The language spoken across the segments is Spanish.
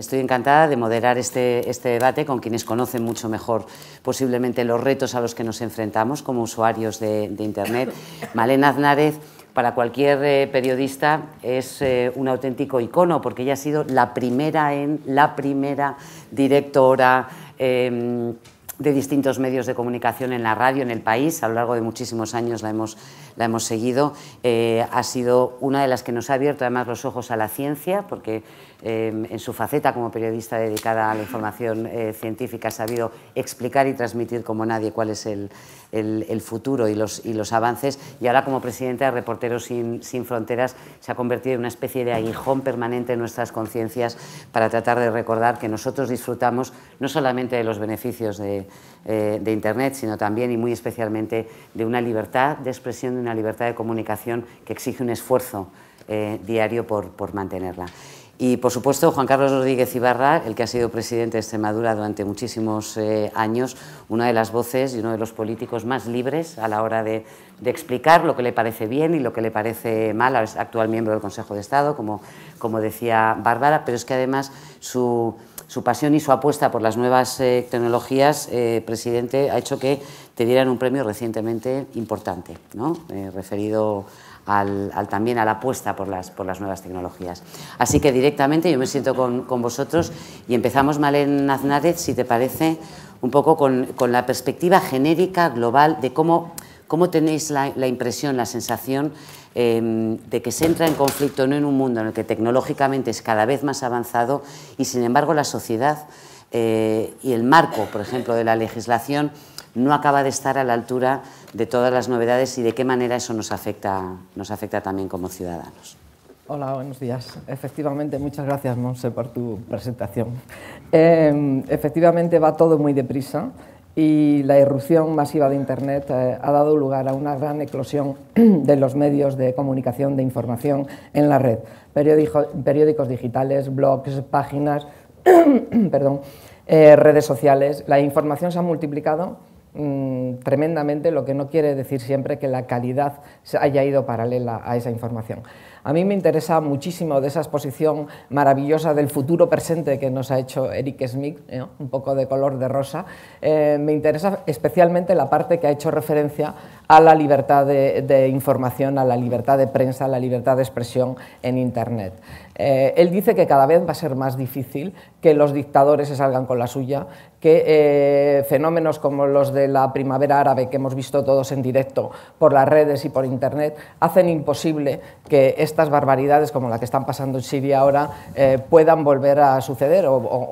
Estoy encantada de moderar este, este, debate con quienes conocen mucho mejor posiblemente los retos a los que nos enfrentamos como usuarios de, Internet. Malena Aznárez, para cualquier eh, periodista, es eh, un auténtico icono porque ella ha sido la primera en, la primera directora. Em, de distintos medios de comunicación en la radio en el país. A lo largo de muchísimos años la hemos, la hemos seguido. Eh, ha sido una de las que nos ha abierto además los ojos a la ciencia, porque Em, en su faceta como periodista dedicada a la información eh, científica, ha sabido explicar y transmitir como nadie cuál es el, futuro y los, avances. Y ahora como presidenta de Reporteros sin, Fronteras se ha convertido en una especie de aguijón permanente en nuestras conciencias para tratar de recordar que nosotros disfrutamos no solamente de los beneficios de, eh, Internet, sino también y muy especialmente de una libertad de expresión, de una libertad de comunicación que exige un esfuerzo eh, diario por mantenerla. Y por supuesto, Juan Carlos Rodríguez Ibarra, el que ha sido presidente de Extremadura durante muchísimos eh, años, una de las voces y uno de los políticos más libres a la hora de, explicar lo que le parece bien y lo que le parece mal, actual miembro del Consejo de Estado, como, como decía Bárbara, pero es que además su, su pasión y su apuesta por las nuevas eh, tecnologías, eh, presidente, ha hecho que te dieran un premio recientemente importante, ¿no? referido a al, también a la apuesta por las, nuevas tecnologías. Así que directamente yo me siento con, vosotros y empezamos, Malen Aznárez, si te parece, un poco con, la perspectiva genérica, global, de cómo, tenéis la, impresión, la sensación em, de que se entra en conflicto no en un mundo en el que tecnológicamente es cada vez más avanzado y sin embargo la sociedad eh, y el marco, por ejemplo, de la legislación no acaba de estar a la altura de todas las novedades y de qué manera eso nos afecta, nos afecta también como ciudadanos. Hola, buenos días. Efectivamente, muchas gracias, Monse, por tu presentación. Em, efectivamente, va todo muy deprisa y la irrupción masiva de Internet eh, ha dado lugar a una gran eclosión de los medios de comunicación, de información en la red. periódicos digitales, blogs, páginas, perdón, eh, redes sociales. La información se ha multiplicado Mm, tremendamente, lo que no quiere decir siempre que la calidad haya ido paralela a esa información. A mí me interesa muchísimo de esa exposición maravillosa del futuro presente que nos ha hecho Eric Smith, ¿eh? un poco de color de rosa. Eh, me interesa especialmente la parte que ha hecho referencia a la libertad de, información, a la libertad de prensa, a la libertad de expresión en Internet. Eh, él dice que cada vez va a ser más difícil que los dictadores se salgan con la suya, que eh, fenómenos como los de la primavera árabe que hemos visto todos en directo por las redes y por internet hacen imposible que estas barbaridades como la que están pasando en Siria ahora eh, puedan volver a suceder o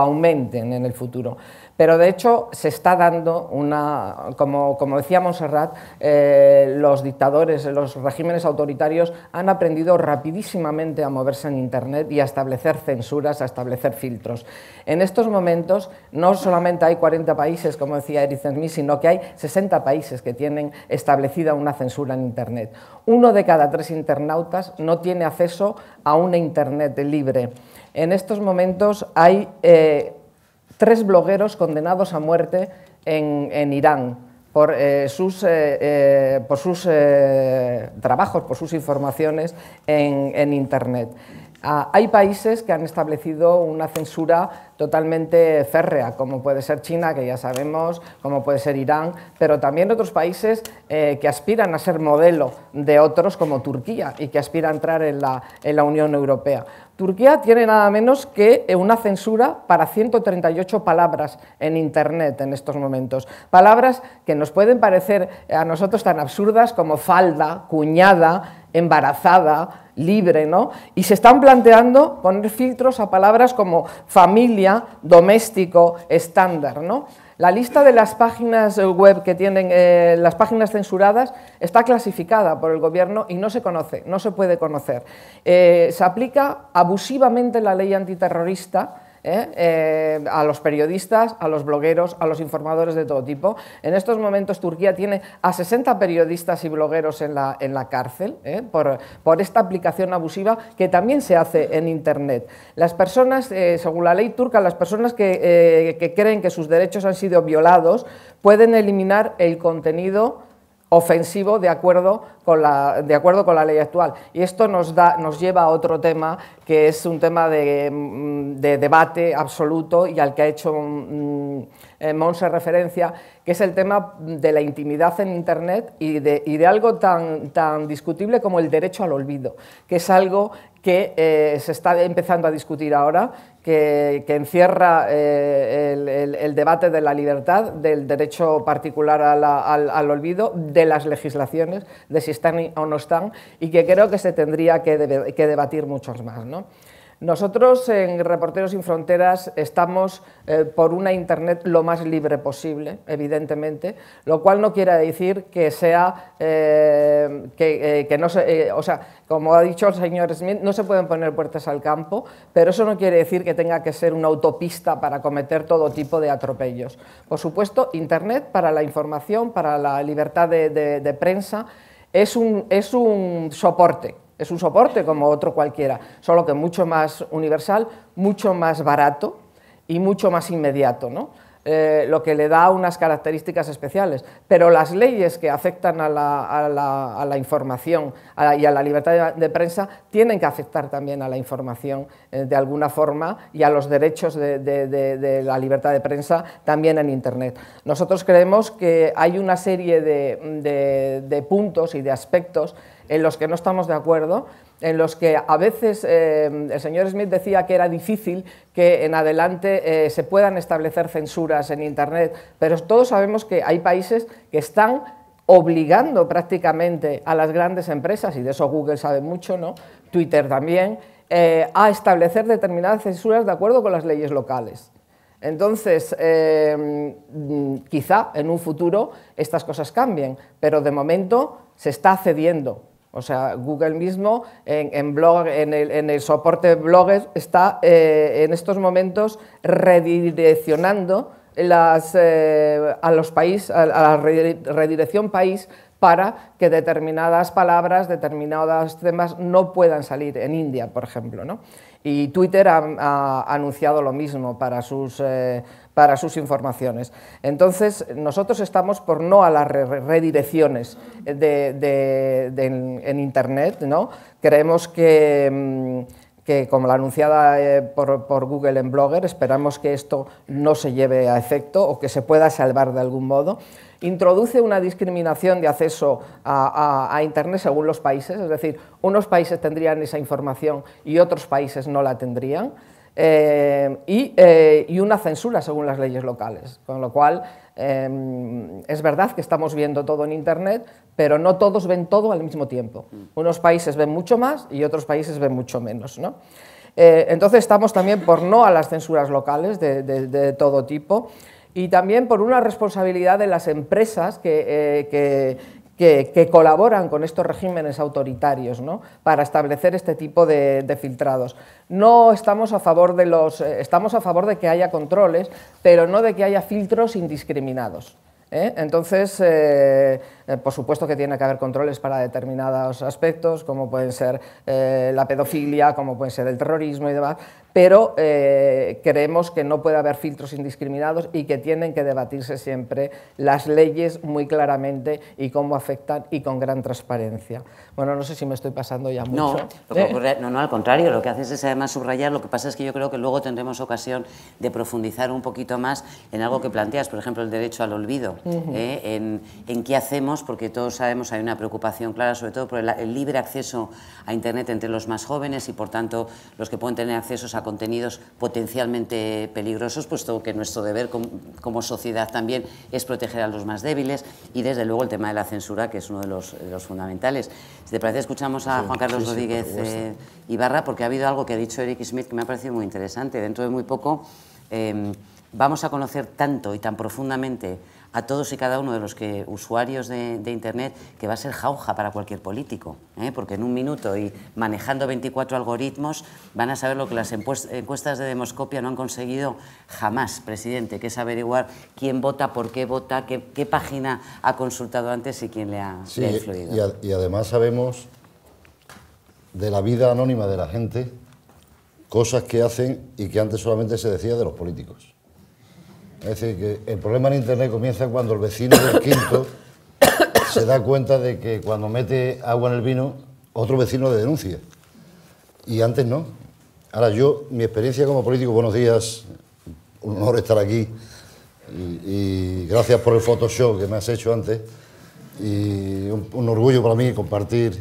aumenten en el futuro. Pero de hecho se está dando una, como, decía Montserrat, eh, los dictadores, los regímenes autoritarios han aprendido rapidísimamente a moverse en Internet y a establecer censuras, a establecer filtros. En estos momentos no solamente hay 40 países, como decía Eric Smith, sino que hay 60 países que tienen establecida una censura en Internet. Uno de cada tres internautas no tiene acceso a una Internet libre. En estos momentos hay... Eh, tres blogueros condenados a muerte en, Irán por eh, sus, eh, eh, por sus trabajos, por sus informaciones en, en Internet. Ah, hay países que han establecido una censura totalmente férrea, como puede ser China, que ya sabemos, como puede ser Irán, pero también otros países eh, que aspiran a ser modelo de otros, como Turquía, y que aspira a entrar en la, en la Unión Europea. Turquía tiene nada menos que eh, una censura para 138 palabras en Internet en estos momentos. Palabras que nos pueden parecer eh, a nosotros tan absurdas como falda, cuñada, embarazada, libre, ¿no? Y se están planteando poner filtros a palabras como familia, doméstico, estándar, ¿no? La lista de las páginas web que tienen, eh, las páginas censuradas, está clasificada por el gobierno y no se conoce, no se puede conocer. Eh, se aplica abusivamente la ley antiterrorista, ¿eh? Eh, a los periodistas, a los blogueros, a los informadores de todo tipo. En estos momentos Turquía tiene a 60 periodistas y blogueros en la, cárcel ¿eh? por, esta aplicación abusiva que también se hace en Internet. Las personas, según la ley turca, las personas que, que creen que sus derechos han sido violados pueden eliminar el contenido ofensivo de acuerdo, con la, de acuerdo con la ley actual. Y esto nos, da, nos lleva a otro tema que es un tema de, mm, debate absoluto y al que ha hecho mm, eh, Monser referencia, que es el tema de la intimidad en Internet y de, y de algo tan, tan discutible como el derecho al olvido, que es algo que eh, se está empezando a discutir ahora, que, que encierra eh, el, debate de la libertad, del derecho particular al, al, olvido, de las legislaciones, de si están o no están, y que creo que se tendría que, que debatir muchos más. ¿no? Nosotros en Reporteros sin Fronteras estamos eh, por una Internet lo más libre posible, evidentemente, lo cual no quiere decir que sea, eh, eh, que, no o sea, como ha dicho el señor Smith, no se pueden poner puertas al campo, pero eso no quiere decir que tenga que ser una autopista para cometer todo tipo de atropellos. Por supuesto, Internet para la información, para la libertad de, de prensa, es un, es un soporte es un soporte como otro cualquiera, solo que mucho más universal, mucho más barato y mucho más inmediato, ¿no? Eh, lo que le da unas características especiales. Pero las leyes que afectan a la, información y a la libertad de, prensa tienen que afectar también a la información eh, de alguna forma y a los derechos de, la libertad de prensa también en Internet. Nosotros creemos que hay una serie de puntos y de aspectos en los que no estamos de acuerdo, en los que a veces eh, el señor Smith decía que era difícil que en adelante eh, se puedan establecer censuras en Internet, pero todos sabemos que hay países que están obligando prácticamente a las grandes empresas, y de eso Google sabe mucho, ¿no? Twitter también, eh, a establecer determinadas censuras de acuerdo con las leyes locales. Entonces, mm, quizá en un futuro estas cosas cambien, pero de momento se está cediendo o sea, Google mismo en, blog, en el, soporte de blogs está eh, en estos momentos redireccionando eh, a los países, a la redirección país para que determinadas palabras, determinados temas no puedan salir en India, por ejemplo. Y Twitter ha, anunciado lo mismo para sus, eh, para sus informaciones. Entonces, nosotros estamos por no a las redirecciones en, Internet. ¿no? Creemos que... Mm, que como la anunciada eh, por, Google en Blogger, esperamos que esto no se lleve a efecto o que se pueda salvar de algún modo. Introduce una discriminación de acceso a Internet según los países, es decir, unos países tendrían esa información y otros países no la tendrían. Eh, eh, y, una censura según las leyes locales. Con lo cual, em, es verdad que estamos viendo todo en Internet, pero no todos ven todo al mismo tiempo. Mm. Unos países ven mucho más y otros países ven mucho menos. Eh, entonces, estamos también por no a las censuras locales de, todo tipo y también por una responsabilidad de las empresas que, que, colaboran con estos regímenes autoritarios ¿no? para establecer este tipo de, filtrados. No estamos a favor de los, eh, estamos a favor de que haya controles, pero no de que haya filtros indiscriminados. ¿eh? Entonces, eh, eh, por supuesto que tiene que haber controles para determinados aspectos, como pueden ser eh, la pedofilia, como pueden ser el terrorismo y demás, pero eh, creemos que no puede haber filtros indiscriminados y que tienen que debatirse siempre las leyes muy claramente y cómo afectan y con gran transparencia. Bueno, no sé si me estoy pasando ya mucho. No, no, al contrario, lo que haces es además subrayar, lo que pasa es que yo creo que luego tendremos ocasión de profundizar un poquito más en algo que planteas, por ejemplo, el derecho al olvido, en qué hacemos porque todos sabemos hay una preocupación clara, sobre todo por el, libre acceso a Internet entre los más jóvenes y, por tanto, los que pueden tener accesos a contenidos potencialmente peligrosos, puesto que nuestro deber como, sociedad también es proteger a los más débiles y, desde luego, el tema de la censura, que es uno de los, fundamentales. Si te parece, escuchamos a Juan Carlos Rodríguez eh, Ibarra, porque ha habido algo que ha dicho Eric Smith que me ha parecido muy interesante. Dentro de muy poco eh, vamos a conocer tanto y tan profundamente a todos y cada uno de los que, usuarios de, Internet que va a ser jauja para cualquier político, ¿eh? porque en un minuto y manejando 24 algoritmos van a saber lo que las encuestas de demoscopia no han conseguido jamás, presidente, que es averiguar quién vota, por qué vota, qué, página ha consultado antes y quién le ha, influido. y además sabemos de la vida anónima de la gente cosas que hacen y que antes solamente se decía de los políticos. Es decir, que el problema en Internet comienza cuando el vecino del quinto se da cuenta de que cuando mete agua en el vino, otro vecino le denuncia. Y antes no. Ahora yo, mi experiencia como político, buenos días, un honor estar aquí y, gracias por el Photoshop que me has hecho antes y un, un, orgullo para mí compartir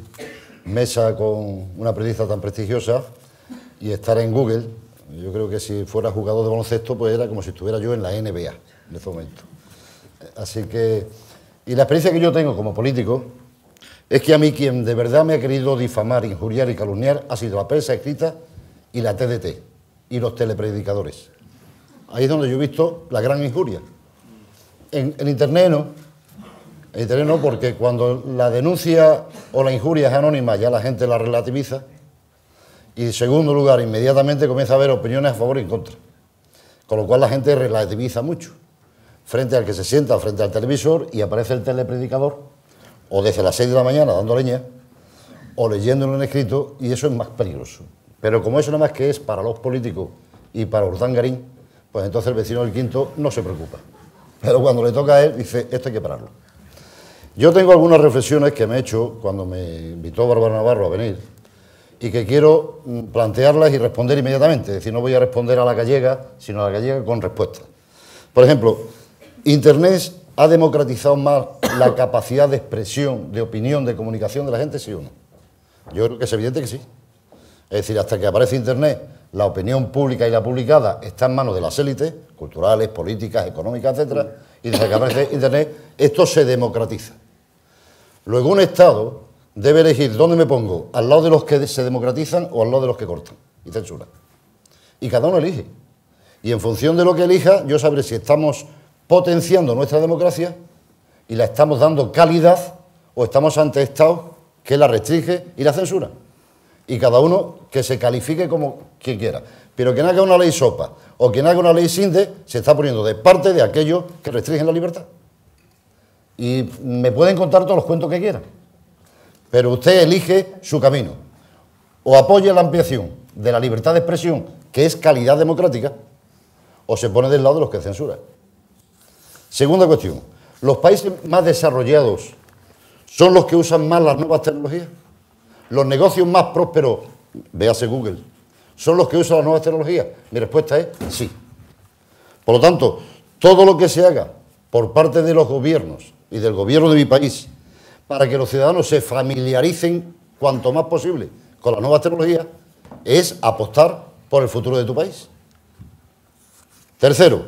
mesa con una periodista tan prestigiosa y estar en Google yo creo que si fuera jugador de baloncesto, pues era como si estuviera yo en la NBA en ese momento. Así que, y la experiencia que yo tengo como político es que a mí quien de verdad me ha querido difamar, injuriar y calumniar ha sido la prensa escrita y la TDT y los telepredicadores. Ahí es donde yo he visto la gran injuria. En, Internet no. En Internet no, porque cuando la denuncia o la injuria es anónima, ya la gente la relativiza y en segundo lugar, inmediatamente comienza a haber opiniones a favor y en contra. Con lo cual la gente relativiza mucho. Frente al que se sienta frente al televisor y aparece el telepredicador, o desde las 6 de la mañana dando leña, o leyéndolo en escrito, y eso es más peligroso. Pero como eso nada más que es para los políticos y para Garín, pues entonces el vecino del quinto no se preocupa. Pero cuando le toca a él, dice, esto hay que pararlo. Yo tengo algunas reflexiones que me he hecho cuando me invitó Bárbara Navarro a venir y que quiero mm, plantearlas y responder inmediatamente. Es decir, no voy a responder a la gallega, sino a la gallega con respuesta... Por ejemplo, Internet ha democratizado más la capacidad de expresión, de opinión, de comunicación de la gente, sí o no. Yo creo que es evidente que sí. Es decir, hasta que aparece Internet, la opinión pública y la publicada está en manos de las élites, culturales, políticas, económicas, etcétera, y desde que aparece Internet, esto se democratiza. Luego un Estado debe elegir dónde me pongo, al lado de los que se democratizan o al lado de los que cortan y censuran. Y cada uno elige. Y en función de lo que elija, yo sabré si estamos potenciando nuestra democracia y la estamos dando calidad o estamos ante estado que la restringe y la censura. Y cada uno que se califique como quien quiera. Pero quien haga una ley sopa o quien haga una ley sinde se está poniendo de parte de aquellos que restringen la libertad. Y me pueden contar todos los cuentos que quieran. Pero usted elige su camino. O apoya la ampliación de la libertad de expresión, que es calidad democrática, o se pone del lado de los que censuran. Segunda cuestión. ¿Los países más desarrollados son los que usan más las nuevas tecnologías? ¿Los negocios más prósperos, véase Google, son los que usan las nuevas tecnologías? Mi respuesta es sí. Por lo tanto, todo lo que se haga por parte de los gobiernos y del gobierno de mi país para que los ciudadanos se familiaricen cuanto más posible con las nuevas tecnologías es apostar por el futuro de tu país. Tercero,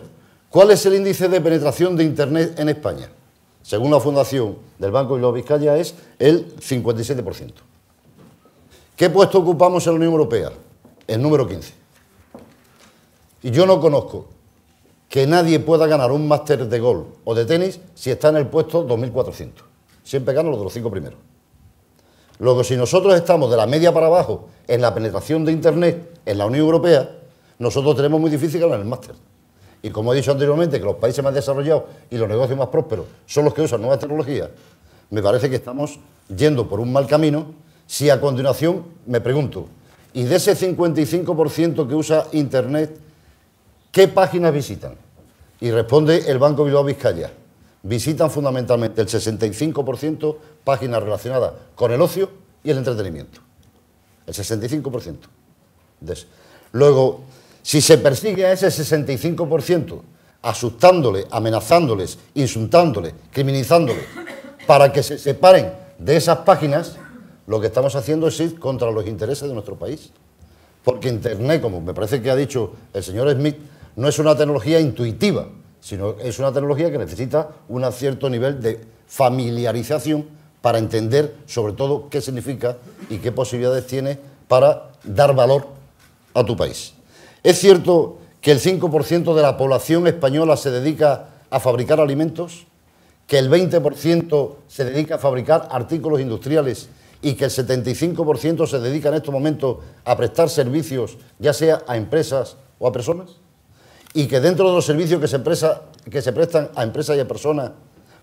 ¿cuál es el índice de penetración de Internet en España? Según la Fundación del Banco de la Vizcaya es el 57%. ¿Qué puesto ocupamos en la Unión Europea? El número 15. Y yo no conozco que nadie pueda ganar un máster de golf o de tenis si está en el puesto 2400 siempre ganan los de los cinco primeros. Luego, si nosotros estamos de la media para abajo en la penetración de Internet en la Unión Europea, nosotros tenemos muy difícil ganar el máster. Y como he dicho anteriormente, que los países más desarrollados y los negocios más prósperos son los que usan nuevas tecnologías, me parece que estamos yendo por un mal camino si a continuación me pregunto, ¿y de ese 55% que usa Internet, qué páginas visitan? Y responde el Banco Bilbao Vizcaya, visitan fundamentalmente el 65% páginas relacionadas con el ocio y el entretenimiento. El 65%. Luego, si se persigue a ese 65%, asustándole, amenazándoles, insultándoles, criminalizándoles, para que se separen de esas páginas, lo que estamos haciendo es ir contra los intereses de nuestro país. Porque Internet, como me parece que ha dicho el señor Smith, no es una tecnología intuitiva, sino es una tecnología que necesita un cierto nivel de familiarización para entender sobre todo qué significa y qué posibilidades tiene para dar valor a tu país. ¿Es cierto que el 5% de la población española se dedica a fabricar alimentos? ¿Que el 20% se dedica a fabricar artículos industriales y que el 75% se dedica en estos momentos a prestar servicios, ya sea a empresas o a personas? y que dentro de los servicios que se, que se prestan a empresas y a personas,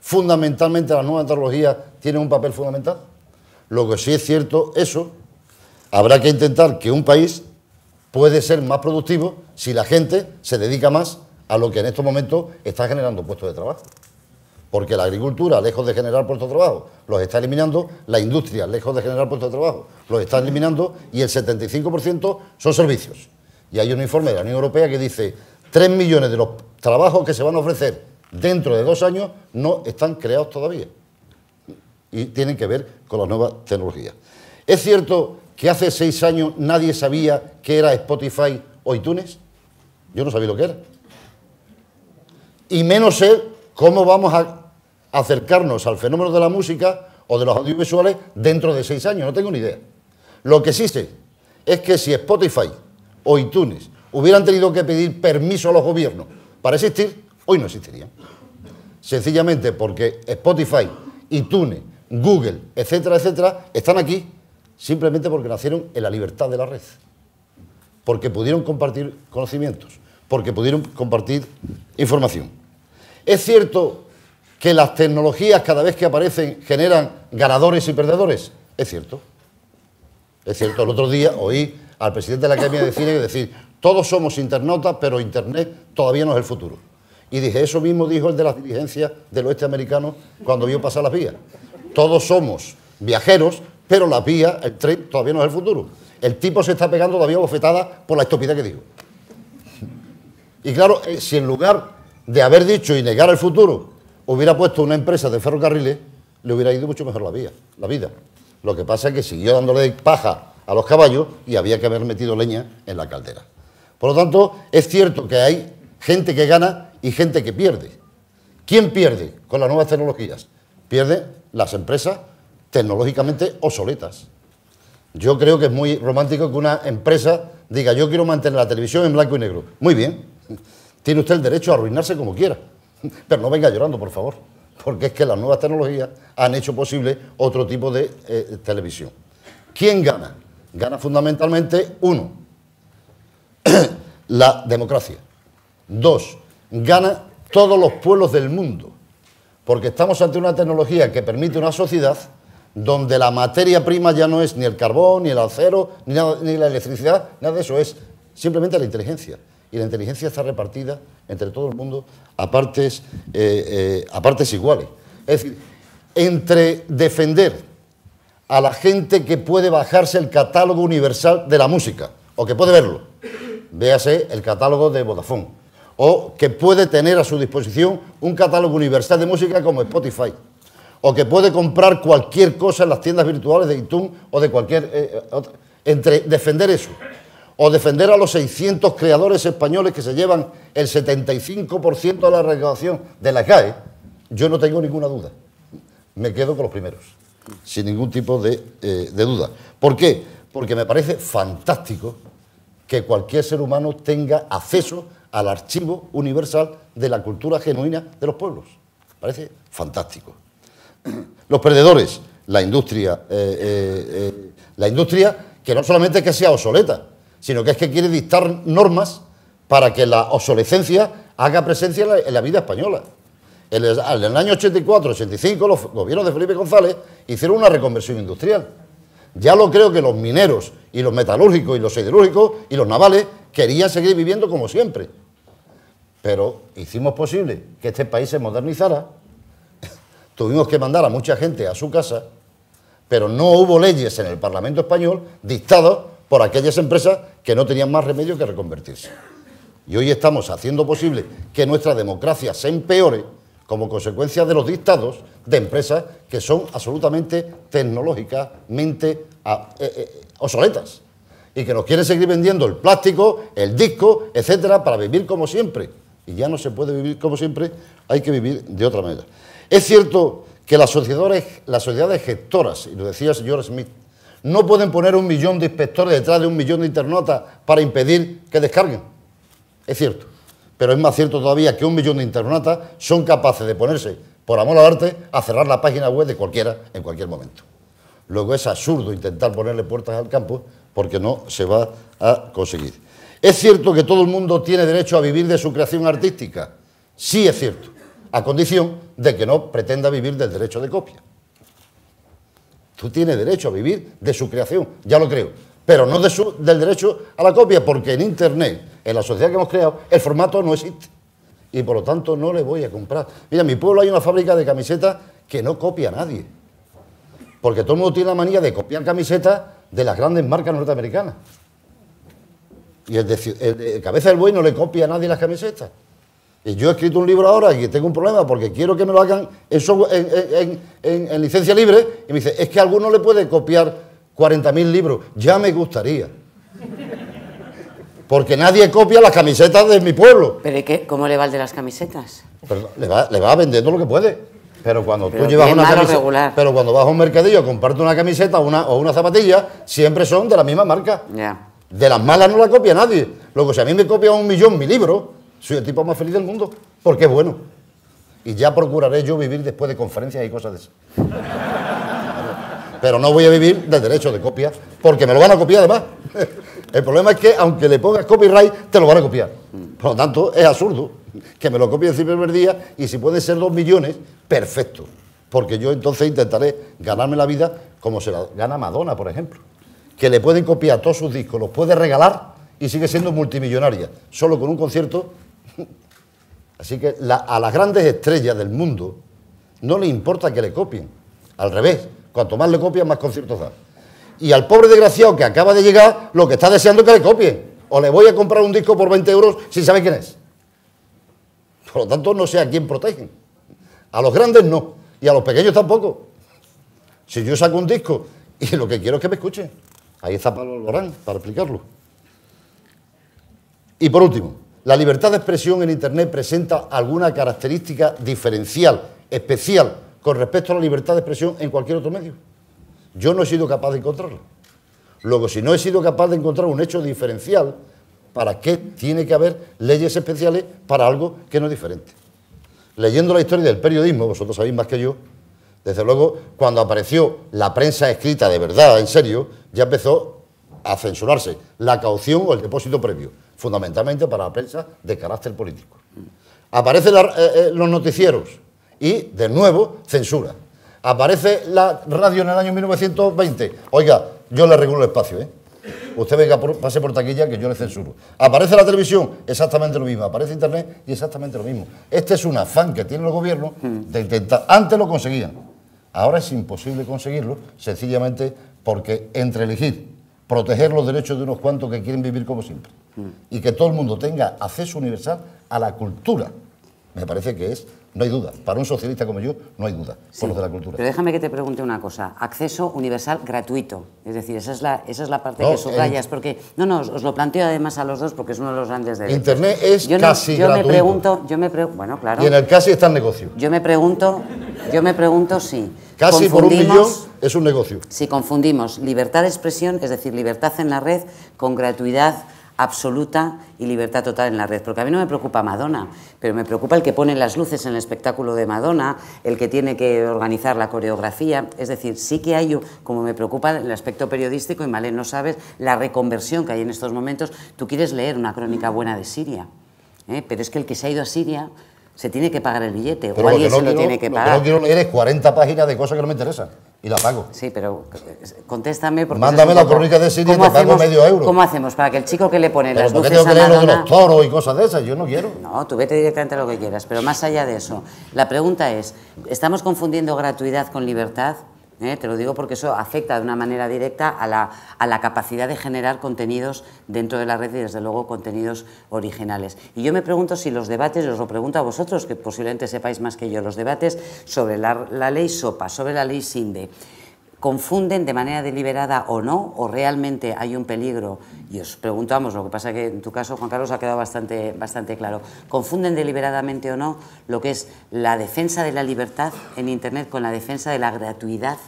fundamentalmente las nuevas tecnologías tienen un papel fundamental. Lo que sí es cierto, eso, habrá que intentar que un país puede ser más productivo si la gente se dedica más a lo que en estos momentos está generando puestos de trabajo. Porque la agricultura, lejos de generar puestos de trabajo, los está eliminando, la industria, lejos de generar puestos de trabajo, los está eliminando y el 75% son servicios. Y hay un informe de la Unión Europea que dice 3 millones de los trabajos que se van a ofrecer dentro de dos años no están creados todavía y tienen que ver con las nuevas tecnologías. ¿Es cierto que hace seis años nadie sabía qué era Spotify o iTunes? Yo no sabía lo que era. Y menos sé cómo vamos a acercarnos al fenómeno de la música o de los audiovisuales dentro de seis años, no tengo ni idea. Lo que sí es que si Spotify o iTunes hubieran tenido que pedir permiso a los gobiernos para existir, hoy no existirían. Sencillamente porque Spotify, iTunes, Google, etcétera, etcétera, están aquí simplemente porque nacieron en la libertad de la red, porque pudieron compartir conocimientos, porque pudieron compartir información. Es cierto que las tecnologías cada vez que aparecen generan ganadores y perdedores. Es cierto. Es cierto. El otro día oí al presidente de la Academia de Cine decir, todos somos internautas, pero Internet todavía no es el futuro. Y dije, eso mismo dijo el de las diligencias del oeste americano cuando vio pasar las vías. Todos somos viajeros, pero la vía, el tren, todavía no es el futuro. El tipo se está pegando todavía bofetada por la estupidez que dijo. Y claro, eh, si en lugar de haber dicho y negar el futuro, hubiera puesto una empresa de ferrocarriles, le hubiera ido mucho mejor la, vía, la vida. Lo que pasa es que siguió dándole paja a los caballos y había que haber metido leña en la caldera. Por lo tanto, es cierto que hay gente que gana y gente que pierde. ¿Quién pierde con las nuevas tecnologías? Pierden las empresas tecnológicamente obsoletas. Yo creo que es muy romántico que una empresa diga, yo quiero mantener la televisión en blanco y negro. Muy bien, tiene usted el derecho a arruinarse como quiera, pero no venga llorando, por favor, porque es que las nuevas tecnologías han hecho posible otro tipo de eh, televisión. ¿Quién gana? Gana fundamentalmente uno, la democracia. Dos, gana todos los pueblos del mundo, porque estamos ante una tecnología que permite una sociedad donde la materia prima ya no es ni el carbón, ni el acero, ni, la electricidad, nada de eso, es simplemente la inteligencia. Y la inteligencia está repartida entre todo el mundo a partes, eh, eh, a partes iguales. Es decir, entre defender a la gente que puede bajarse el catálogo universal de la música, o que puede verlo, véase el catálogo de Vodafone, o que puede tener a su disposición un catálogo universal de música como Spotify, o que puede comprar cualquier cosa en las tiendas virtuales de iTunes o de cualquier eh, eh, otra, entre defender eso o defender a los 600 creadores españoles que se llevan el 75% de la recaudación de la CAE, yo no tengo ninguna duda. Me quedo con los primeros, sin ningún tipo de, eh, de duda. ¿Por qué? Porque me parece fantástico que cualquier ser humano tenga acceso al archivo universal de la cultura genuina de los pueblos. Parece fantástico. Los perdedores, la industria, eh, eh, eh, la industria que no solamente es que sea obsoleta, sino que es que quiere dictar normas para que la obsolescencia haga presencia en la, vida española. En el, en el año 84-85 los gobiernos de Felipe González hicieron una reconversión industrial ya lo creo que los mineros y los metalúrgicos y los siderúrgicos y los navales querían seguir viviendo como siempre. Pero hicimos posible que este país se modernizara. Tuvimos que mandar a mucha gente a su casa, pero no hubo leyes en el Parlamento español dictadas por aquellas empresas que no tenían más remedio que reconvertirse. Y hoy estamos haciendo posible que nuestra democracia se empeore como consecuencia de los dictados de empresas que son absolutamente tecnológicamente ah, eh, eh, obsoletas y que nos quieren seguir vendiendo el plástico, el disco, etcétera, para vivir como siempre. Y ya no se puede vivir como siempre, hay que vivir de otra manera. Es cierto que las sociedades, las sociedades gestoras, y lo decía el señor Smith, no pueden poner un millón de inspectores detrás de un millón de internautas para impedir que descarguen. Es cierto pero es más cierto todavía que un millón de internautas son capaces de ponerse, por amor al arte, a cerrar la página web de cualquiera en cualquier momento. Luego es absurdo intentar ponerle puertas al campo porque no se va a conseguir. Es cierto que todo el mundo tiene derecho a vivir de su creación artística. Sí es cierto, a condición de que no pretenda vivir del derecho de copia. Tú tienes derecho a vivir de su creación, ya lo creo pero no del derecho a la copia, porque en Internet, en la sociedad que hemos creado, el formato no existe. Y por lo tanto no le voy a comprar. Mira, en mi pueblo hay una fábrica de camisetas que no copia a nadie. Porque todo el mundo tiene la manía de copiar camisetas de las grandes marcas norteamericanas. Y el, de, Cabeza del Buey no le copia a nadie las camisetas. Y yo he escrito un libro ahora y tengo un problema porque quiero que me lo hagan en, en licencia libre. Y me dice, es que alguno le puede copiar 40.000 libros. Ya me gustaría. Porque nadie copia las camisetas de mi pueblo. ¿Pero qué, cómo le va el de las camisetas? le, va, le vendiendo lo que puede. Pero cuando tú llevas una camiseta, regular. pero cuando vas a un mercadillo, comparte una camiseta una, o una zapatilla, siempre son de la misma marca. De las malas no la copia nadie. Luego, si a mí me copia un millón mi libro, soy el tipo más feliz del mundo, porque es bueno. Y ya procuraré yo vivir después de conferencias y cosas de esas. Pero no voy a vivir de derecho de copia, porque me lo van a copiar además. El problema es que aunque le pongas copyright, te lo van a copiar. Por lo tanto, es absurdo que me lo copien el primer día y si puede ser dos millones, perfecto. Porque yo entonces intentaré ganarme la vida como se la gana Madonna, por ejemplo. Que le pueden copiar todos sus discos, los puede regalar y sigue siendo multimillonaria, solo con un concierto. Así que a las grandes estrellas del mundo no le importa que le copien. Al revés, Cuanto más le copian, más conciertos da. Y al pobre desgraciado que acaba de llegar, lo que está deseando es que le copien. O le voy a comprar un disco por 20 euros sin saber quién es. Por lo tanto, no sé a quién protegen. A los grandes no. Y a los pequeños tampoco. Si yo saco un disco y lo que quiero es que me escuchen. Ahí está Pablo para explicarlo. Y por último, la libertad de expresión en Internet presenta alguna característica diferencial, especial con respecto a la libertad de expresión en cualquier otro medio. Yo no he sido capaz de encontrarlo... Luego, si no he sido capaz de encontrar un hecho diferencial, ¿para qué tiene que haber leyes especiales para algo que no es diferente? Leyendo la historia del periodismo, vosotros sabéis más que yo, desde luego, cuando apareció la prensa escrita de verdad, en serio, ya empezó a censurarse la caución o el depósito previo, fundamentalmente para la prensa de carácter político. Aparecen eh, eh, los noticieros, y, de nuevo, censura. Aparece la radio en el año 1920. Oiga, yo le regulo el espacio, ¿eh? Usted venga, por, pase por taquilla que yo le censuro. Aparece la televisión, exactamente lo mismo. Aparece internet y exactamente lo mismo. Este es un afán que tiene el gobierno mm. de intentar. Antes lo conseguían. Ahora es imposible conseguirlo, sencillamente porque entre elegir proteger los derechos de unos cuantos que quieren vivir como siempre mm. y que todo el mundo tenga acceso universal a la cultura, me parece que es no hay duda. Para un socialista como yo, no hay duda. de la cultura. Pero déjame que te pregunte una cosa. Acceso universal gratuito. Es decir, esa es la, esa es la parte que subrayas. porque, no, no, os, lo planteo además a los dos porque es uno de los grandes derechos. Internet es yo casi no, yo Me pregunto, yo me pregunto, bueno, claro. Y en el casi está el negocio. Yo me pregunto, yo me pregunto si... Casi por un millón es un negocio. Si confundimos libertad de expresión, es decir, libertad en la red, con gratuidad absoluta y libertad total en la red. Porque a mí no me preocupa Madonna, pero me preocupa el que pone las luces en el espectáculo de Madonna, el que tiene que organizar la coreografía. Es decir, sí que hay, como me preocupa el aspecto periodístico, y Malé, no sabes la reconversión que hay en estos momentos. Tú quieres leer una crónica buena de Siria, ¿eh? pero es que el que se ha ido a Siria se tiene que pagar el billete o alguien lo se lo tiene que pagar. Lo que no quiero leer 40 páginas de cosas que no me interesan y la pago. Sí, pero contéstame porque... Mándame la crónica de Siria y te pago medio euro. ¿Cómo hacemos? Para que el chico que le pone pero las luces tengo que leer lo de los toros y cosas de esas? Yo no quiero. No, tú vete directamente a lo que quieras. Pero más allá de eso, la pregunta es, ¿estamos confundiendo gratuidad con libertad? ¿eh? te lo digo porque eso afecta de una manera directa a la, capacidad de generar contenidos dentro de la red y desde luego contenidos originales. Y yo me pregunto si los debates, os lo pregunto a vosotros, que posiblemente sepáis más que yo, los debates sobre la, la ley SOPA, sobre la ley SINDE, confunden de manera deliberada o no, o realmente hay un peligro, y os preguntamos, lo que pasa que en tu caso, Juan Carlos, ha quedado bastante, bastante claro, confunden deliberadamente o no lo que es la defensa de la libertad en Internet con la defensa de la gratuidad,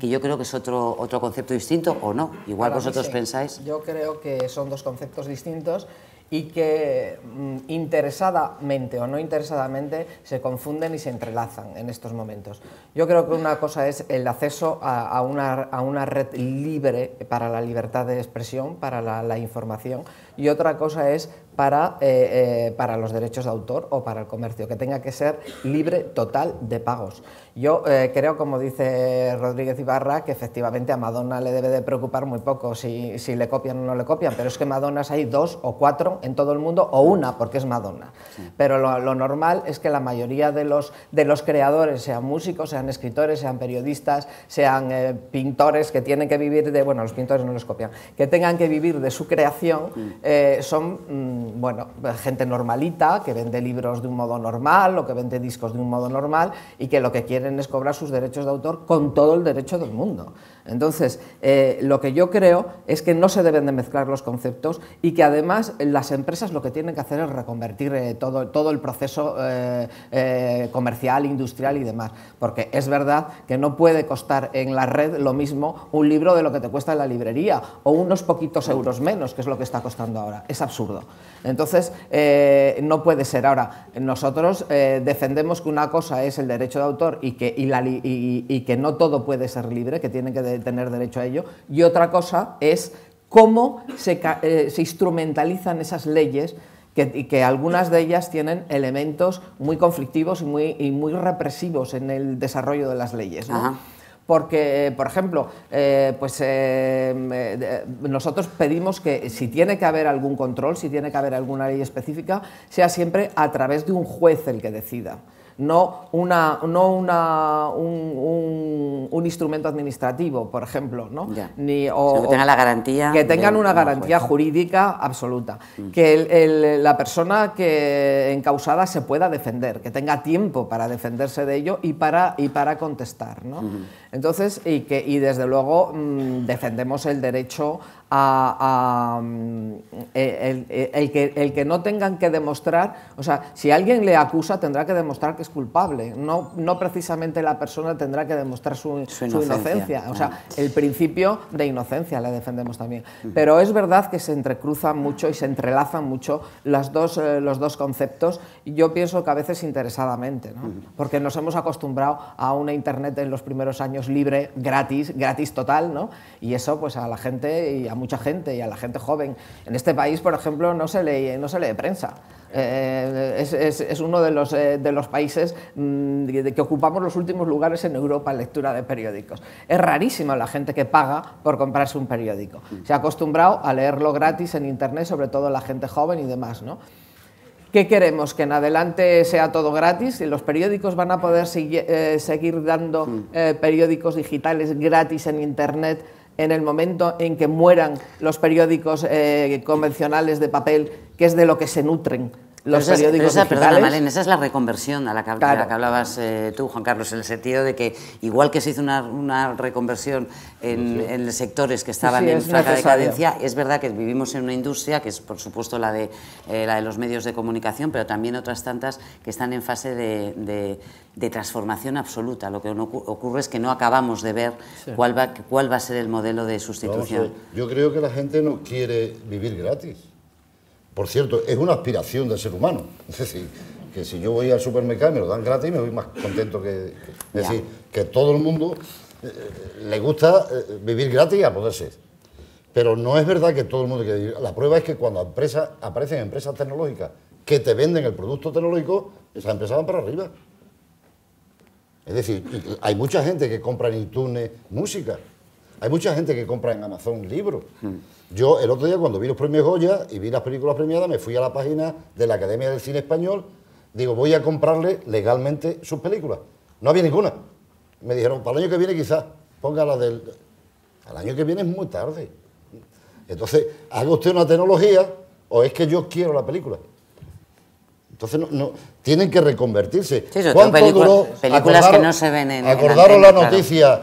que yo creo que es otro, otro concepto distinto o no, igual vosotros pensáis. Yo creo que son dos conceptos distintos y que mm, interesadamente o no interesadamente se confunden y se entrelazan en estos momentos. Yo creo que una cosa es el acceso a, una, a una, red libre para la libertad de expresión, para la información, y otra cosa es eh, eh, para, los derechos de autor o para el comercio, que tenga que ser libre total de pagos. Yo eh, creo, como dice Rodríguez Ibarra, que efectivamente a Madonna le debe de preocupar muy poco si, le copian o no le copian, pero es que madonas hay dos o cuatro en todo el mundo, o una, porque es Madonna. Pero lo, normal es que la mayoría de los, de los creadores, sean músicos, sean escritores, sean periodistas, sean pintores que tienen que vivir de, bueno, los pintores no los copian, que tengan que vivir de su creación, son... Mm, bueno, gente normalita que vende libros de un modo normal o que vende discos de un modo normal y que lo que quieren es cobrar sus derechos de autor con todo el derecho del mundo. Entonces, eh, lo que yo creo es que no se deben de mezclar los conceptos y que además las empresas lo que tienen que hacer es reconvertir eh, todo, el proceso eh, comercial, industrial y demás. Porque es verdad que no puede costar en la red lo mismo un libro de lo que te cuesta en la librería o unos poquitos euros menos, que es lo que está costando ahora. Es absurdo. Entonces, eh, no puede ser. Ahora, nosotros eh, defendemos que una cosa es el derecho de autor y que, no todo puede ser libre, que tienen que tener derecho a ello, y otra cosa es cómo se, eh, instrumentalizan esas leyes y que, algunas de ellas tienen elementos muy conflictivos y muy, represivos en el desarrollo de las leyes porque, por ejemplo, eh, pues eh, eh, nosotros pedimos que si tiene que haber algún control, si tiene que haber alguna ley específica, sea siempre a través de un juez el que decida no, una, no una, un, instrumento administrativo, por ejemplo, Ni, que tengan la garantía. Que tengan una garantía jurídica absoluta. Mm. Que la persona que encausada se pueda defender, que tenga tiempo para defenderse de ello y para, y para contestar. Entonces, y, que, desde luego mm, defendemos el derecho a, mm, e, e, el, que, el, que, no tengan que demostrar, o sea, si alguien le acusa tendrá que demostrar que es culpable, no, no precisamente la persona tendrá que demostrar su, su inocencia. O sea, ah. el principio de inocencia le defendemos también. Pero es verdad que se entrecruzan mucho y se entrelazan mucho las dos, eh, los dos conceptos, y yo pienso que a veces interesadamente, ¿no? porque nos hemos acostumbrado a una Internet en los primeros años libre, gratis, gratis total, ¿no? y eso pues a la gente y a mucha gente y a la gente joven. En este país, por ejemplo, no se lee, no se lee prensa. Eh, es, es, uno de los, eh, de los países mm, que, ocupamos los últimos lugares en Europa en lectura de periódicos. Es rarísima la gente que paga por comprarse un periódico. Mm. Se ha acostumbrado a leerlo gratis en Internet, sobre todo la gente joven y demás. ¿no? ¿Qué queremos? ¿Que en adelante sea todo gratis? y ¿Los periódicos van a poder eh, seguir dando mm. periódicos digitales gratis en Internet? en el momento en que mueran los periódicos eh, convencionales de papel, que es de lo que se nutren pero esa, es la reconversión a la que, la que hablabas eh, tú, Juan Carlos, en el sentido de que igual que se hizo una, reconversión en, sectores que estaban en franca decadencia, es verdad que vivimos en una industria que es, por supuesto, la de, eh, la de los medios de comunicación, pero también otras tantas que están en fase de, transformación absoluta. Lo que ocurre es que no acabamos de ver cuál, va, cuál va a ser el modelo de sustitución. yo creo que la gente no quiere vivir gratis. Por cierto, es una aspiración del ser humano. Es decir, que si yo voy al supermercado y me lo dan gratis, me voy más contento que... es decir, que todo el mundo eh, le gusta eh, vivir gratis y a poder ser. Pero no es verdad que todo el mundo quiere vivir. La prueba es que cuando aparecen empresas tecnológicas que te venden el producto tecnológico, esas empresas van para arriba. Es decir, hay mucha gente que compra en iTunes música, hay mucha gente que compra en Amazon libros. Hmm. Yo el otro día cuando vi los premios Goya y vi las películas premiadas, me fui a la página de la Academia del Cine Español, digo, voy a comprarle legalmente sus películas. No había ninguna. Me dijeron, para el año que viene quizás, ponga la del... Al año que viene es muy tarde. Entonces, haga usted una tecnología o es que yo quiero la película. Entonces, no, tienen que reconvertirse. ¿Cuánto Películas que no se ven en... Acordaron la, noticia,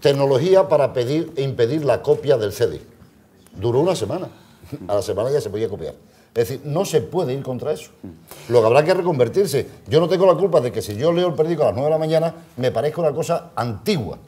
tecnología para pedir, impedir la copia del CD duró una semana. A la semana ya se podía copiar. Es decir, no se puede ir contra eso. Lo que habrá que reconvertirse. Yo no tengo la culpa de que si yo leo el periódico a las 9 de la mañana me parezca una cosa antigua,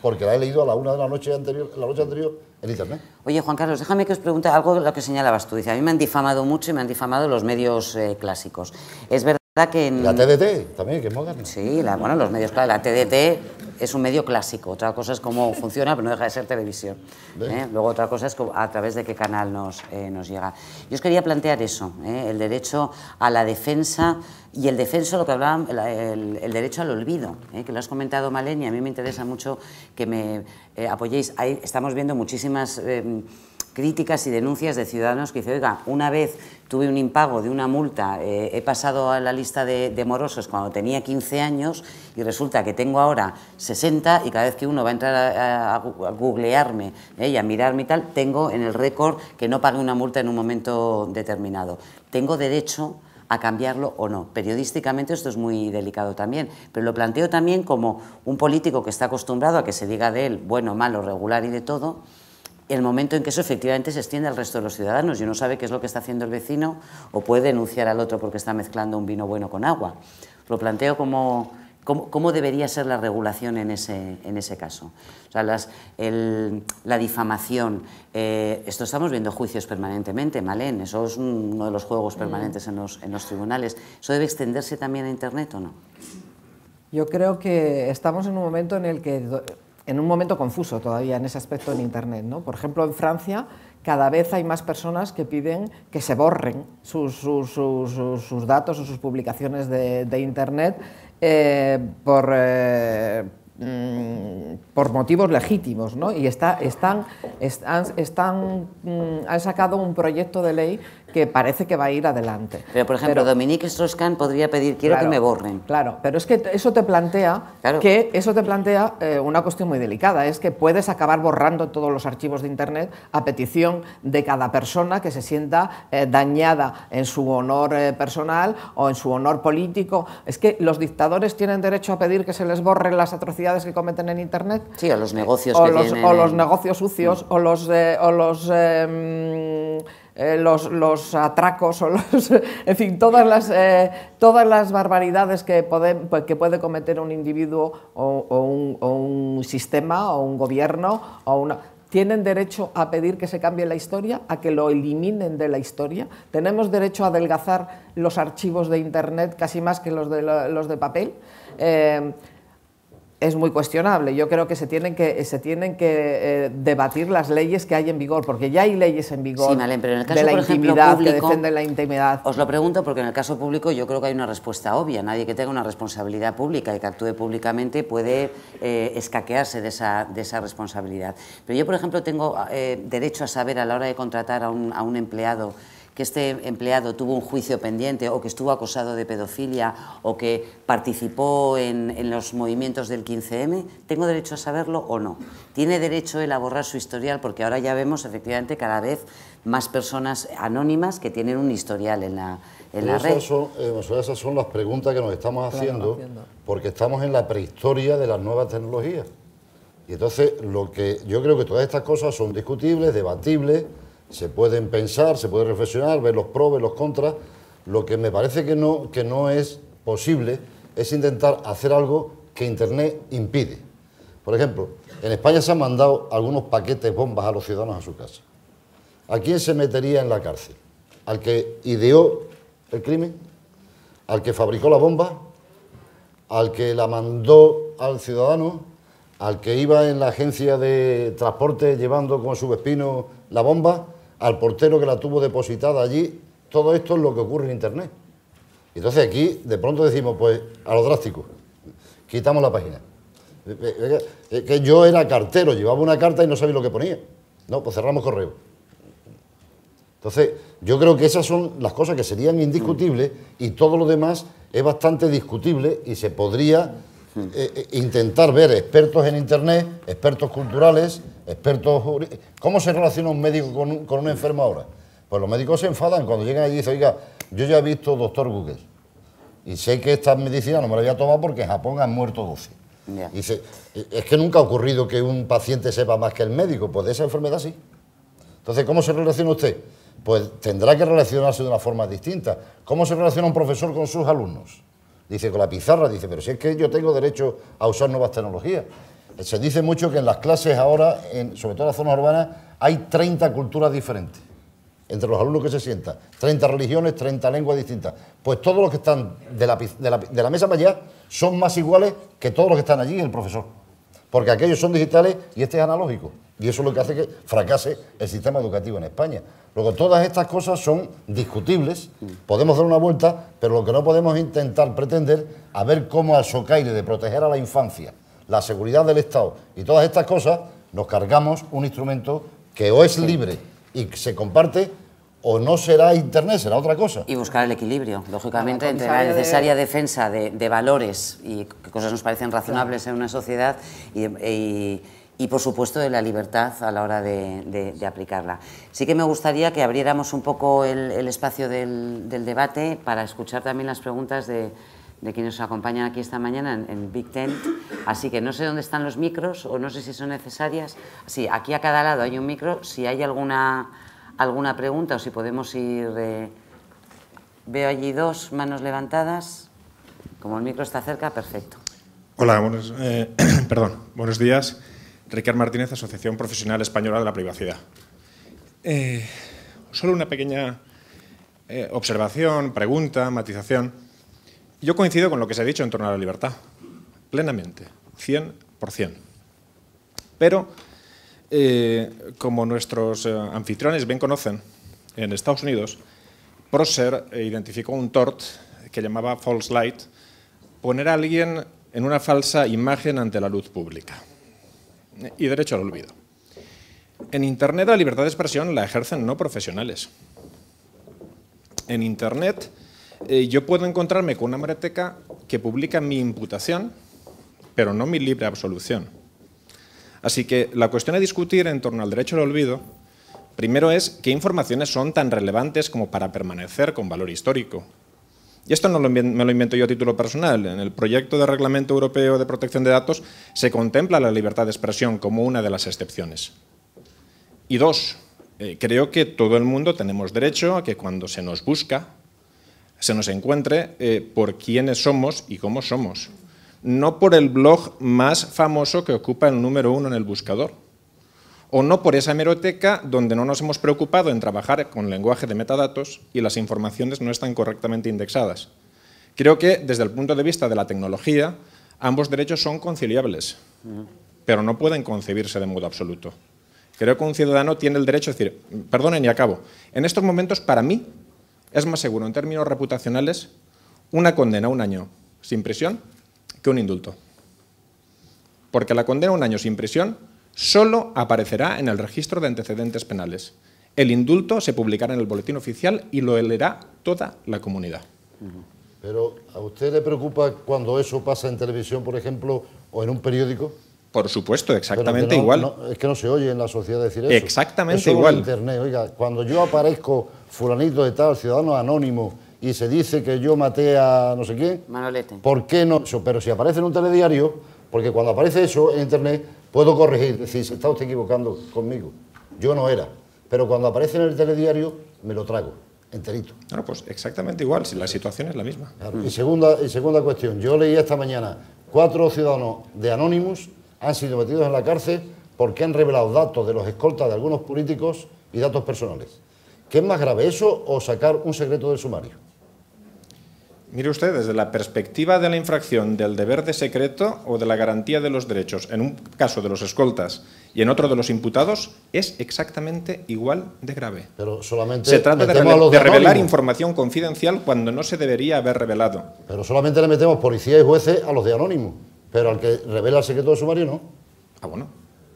porque la he leído a la 1 de la noche anterior, la noche anterior en internet. Oye, Juan Carlos, déjame que os pregunte algo de lo que señalabas tú. Dice, a mí me han difamado mucho y me han difamado los medios eh, clásicos. Es la TDT también, que es Sí, bueno, los medios, claro, la TDT es un medio clásico. Otra cosa es cómo funciona, pero no deja de ser televisión. ¿eh? Luego otra cosa es a través de qué canal eh, nos, llega. Yo os quería plantear eso, ¿eh? el derecho a la defensa y el defenso, lo que hablaban, el, derecho al olvido, que lo has comentado, Malen, y a mí me interesa mucho que me apoyéis. Ahí estamos viendo muchísimas críticas y denuncias de ciudadanos que dicen, oiga, una vez tuve un impago de una multa, eh, he pasado a la lista de, morosos cuando tenía 15 años y resulta que tengo ahora 60 y cada vez que uno va a entrar a, googlearme eh, y a mirarme y tal, tengo en el récord que no pagué una multa en un momento determinado. Tengo derecho a cambiarlo o no. Periodísticamente esto es muy delicado también, pero lo planteo también como un político que está acostumbrado a que se diga de él bueno, malo, regular y de todo, el momento en que eso efectivamente se extiende al resto de los ciudadanos y uno sabe qué es lo que está haciendo el vecino o puede denunciar al otro porque está mezclando un vino bueno con agua. Lo planteo como, cómo, debería ser la regulación en ese, en ese caso. O sea, la difamación, eh, esto estamos viendo juicios permanentemente, Malén, eso es uno de los juegos mm. permanentes en los, en los tribunales. ¿Eso debe extenderse también a Internet o no? Yo creo que estamos en un momento en el que en un momento confuso todavía en ese aspecto en Internet. Por ejemplo, en Francia cada vez hay más personas que piden que se borren sus, datos o sus publicaciones de, Internet eh, eh, mm, por, motivos legítimos. Y está, están, mm, han sacado un proyecto de ley que parece que va a ir adelante. Pero, por ejemplo, Dominique strauss podría pedir, quiero que me borren. Claro, pero es que eso te plantea, que eso te plantea eh, una cuestión muy delicada, es que puedes acabar borrando todos los archivos de Internet a petición de cada persona que se sienta eh, dañada en su honor eh, personal o en su honor político. Es que los dictadores tienen derecho a pedir que se les borren las atrocidades que cometen en Internet. Sí, o los negocios que los, O los negocios sucios, mm. o los... o los em, eh, los, atracos o los, en fin, todas las, eh, todas las barbaridades que puede, que puede cometer un individuo o, un, o un sistema o un gobierno o una tienen derecho a pedir que se cambie la historia, a que lo eliminen de la historia. Tenemos derecho a adelgazar los archivos de Internet casi más que los de, los de papel. Eh, es muy cuestionable. Yo creo que se tienen que, se tienen que eh, debatir las leyes que hay en vigor, porque ya hay leyes en vigor en el caso, de la intimidad, la intimidad. Os lo pregunto porque en el caso público yo creo que hay una respuesta obvia. Nadie que tenga una responsabilidad pública y que actúe públicamente puede eh, escaquearse de esa, de esa responsabilidad. Pero yo, por ejemplo, tengo eh, derecho a saber a la hora de contratar a un, a un empleado que este empleado tuvo un juicio pendiente o que estuvo acosado de pedofilia o que participó en, los movimientos del 15M, ¿tengo derecho a saberlo o no? ¿Tiene derecho él a borrar su historial? Porque ahora ya vemos efectivamente cada vez más personas anónimas que tienen un historial en la, red. Eh, esas son las preguntas que nos estamos haciendo, porque estamos en la prehistoria de las nuevas tecnologías. Y entonces lo que yo creo que todas estas cosas son discutibles, debatibles se pueden pensar, se puede reflexionar, ver los pros, ver los contras. Lo que me parece que no, es posible es intentar hacer algo que Internet impide. Por ejemplo, en España se han mandado algunos paquetes bombas a los ciudadanos a su casa. ¿A quién se metería en la cárcel? ¿Al que ideó el crimen? ¿Al que fabricó la bomba? ¿Al que la mandó al ciudadano? ¿Al que iba en la agencia de transporte llevando con su vespino la bomba? al portero que la tuvo depositada allí. Todo esto es lo que ocurre en Internet. Entonces aquí de pronto decimos, pues a lo drástico, quitamos la página. Eh, eh, eh, que yo era cartero, llevaba una carta y no sabía lo que ponía. No, pues cerramos correo. Entonces, yo creo que esas son las cosas que serían indiscutibles y todo lo demás es bastante discutible y se podría intentar ver expertos en Internet, expertos culturales, expertos ¿Cómo se relaciona un médico con un, con enfermo ahora? Pues los médicos se enfadan cuando llegan allí y dicen, oiga, yo ya he visto doctor Google y sé que esta medicina no me la había a porque en Japón han muerto 12. Dice, es que nunca ha ocurrido que un paciente sepa más que el médico, pues de esa enfermedad sí. Entonces, ¿cómo se relaciona usted? Pues tendrá que relacionarse de una forma distinta. ¿Cómo se relaciona un profesor con sus alumnos? Dice, con la pizarra, dice, pero si es que yo tengo derecho a usar nuevas tecnologías. Se dice mucho que en las clases ahora, sobre todo en las zonas urbanas, hay 30 culturas diferentes. Entre los alumnos que se sientan, 30 religiones, 30 lenguas distintas. Pues todos los que están de la, mesa para allá son más iguales que todos los que están allí el profesor. Porque aquellos son digitales y este es analógico. Y eso es lo que hace que fracase el sistema educativo en España. Luego, todas estas cosas son discutibles, podemos dar una vuelta, pero lo que no podemos intentar pretender a ver cómo al socaire de proteger a la infancia la seguridad del Estado y todas estas cosas, nos cargamos un instrumento que o es libre y se comparte o no será Internet, será otra cosa. Y buscar el equilibrio, lógicamente, entre la necesaria defensa de, valores y que cosas nos parecen razonables en una sociedad y, por supuesto, de la libertad a la hora de, aplicarla. Sí que me gustaría que abriéramos un poco el, espacio del debate para escuchar también las preguntas de de quienes nos acompañan aquí esta mañana en, Big Ten... Así que no sé dónde están los micros o no sé si son necesarias. Sí, aquí a cada lado hay un micro. Si hay alguna, alguna pregunta o si podemos ir... Eh, veo allí dos manos levantadas. Como el micro está cerca, perfecto. Hola, buenos, eh, perdón, buenos días. Ricardo Martínez, Asociación Profesional Española de la Privacidad. Eh, solo una pequeña observación, pregunta, matización. Yo coincido con lo que se ha dicho en torno a la libertad, plenamente, 100%. Pero, eh, como nuestros eh, anfitriones bien conocen, en Estados Unidos, Prosser eh, identificó un tort que llamaba false light, poner a alguien en una falsa imagen ante la luz pública. Y derecho al olvido. En Internet la libertad de expresión la ejercen no profesionales. En Internet eh, yo puedo encontrarme con una hemeroteca que publica mi imputación, pero no mi libre absolución. Así que la cuestión a discutir en torno al derecho al olvido, primero es qué informaciones son tan relevantes como para permanecer con valor histórico. Y esto no me lo invento yo a título personal. En el proyecto de Reglamento Europeo de Protección de Datos se contempla la libertad de expresión como una de las excepciones. Y dos, eh, creo que todo el mundo tenemos derecho a que cuando se nos busca se nos encuentre eh, por quiénes somos y cómo somos. No por el blog más famoso que ocupa el número uno en el buscador. O no por esa hemeroteca donde no nos hemos preocupado en trabajar con lenguaje de metadatos y las informaciones no están correctamente indexadas. Creo que desde el punto de vista de la tecnología, ambos derechos son conciliables, pero no pueden concebirse de modo absoluto. Creo que un ciudadano tiene el derecho de decir, perdonen y acabo, en estos momentos para mí es más seguro en términos reputacionales una condena un año sin prisión que un indulto. Porque la condena a un año sin prisión solo aparecerá en el registro de antecedentes penales. El indulto se publicará en el boletín oficial y lo leerá toda la comunidad. Pero ¿a usted le preocupa cuando eso pasa en televisión, por ejemplo, o en un periódico? Por supuesto, exactamente igual. es que no se oye en la sociedad decir eso. Exactamente igual. Oiga, cuando yo aparezco fulanito de tal, ciudadano anónimo, y se dice que yo maté a no sé qué, Manolete. ¿por qué no? Pero si aparece en un telediario, porque cuando aparece eso en internet, puedo corregir, decir, está usted equivocando conmigo. Yo no era. Pero cuando aparece en el telediario, me lo trago enterito. Bueno, pues exactamente igual, si la situación es la misma. Y, segunda, y segunda cuestión, yo leí esta mañana cuatro ciudadanos de anónimos han sido metidos en la cárcel porque han revelado datos de los escoltas de algunos políticos y datos personales. ¿Qué es más grave eso o sacar un secreto del sumario? Mire usted, desde la perspectiva de la infracción del deber de secreto o de la garantía de los derechos, en un caso de los escoltas y en otro de los imputados, es exactamente igual de grave. Pero solamente se trata de, revelar información confidencial cuando no se debería haber revelado. Pero solamente le metemos policía y jueces a los de anónimo. Pero al que revela el secreto de sumario, no. Ah, bueno.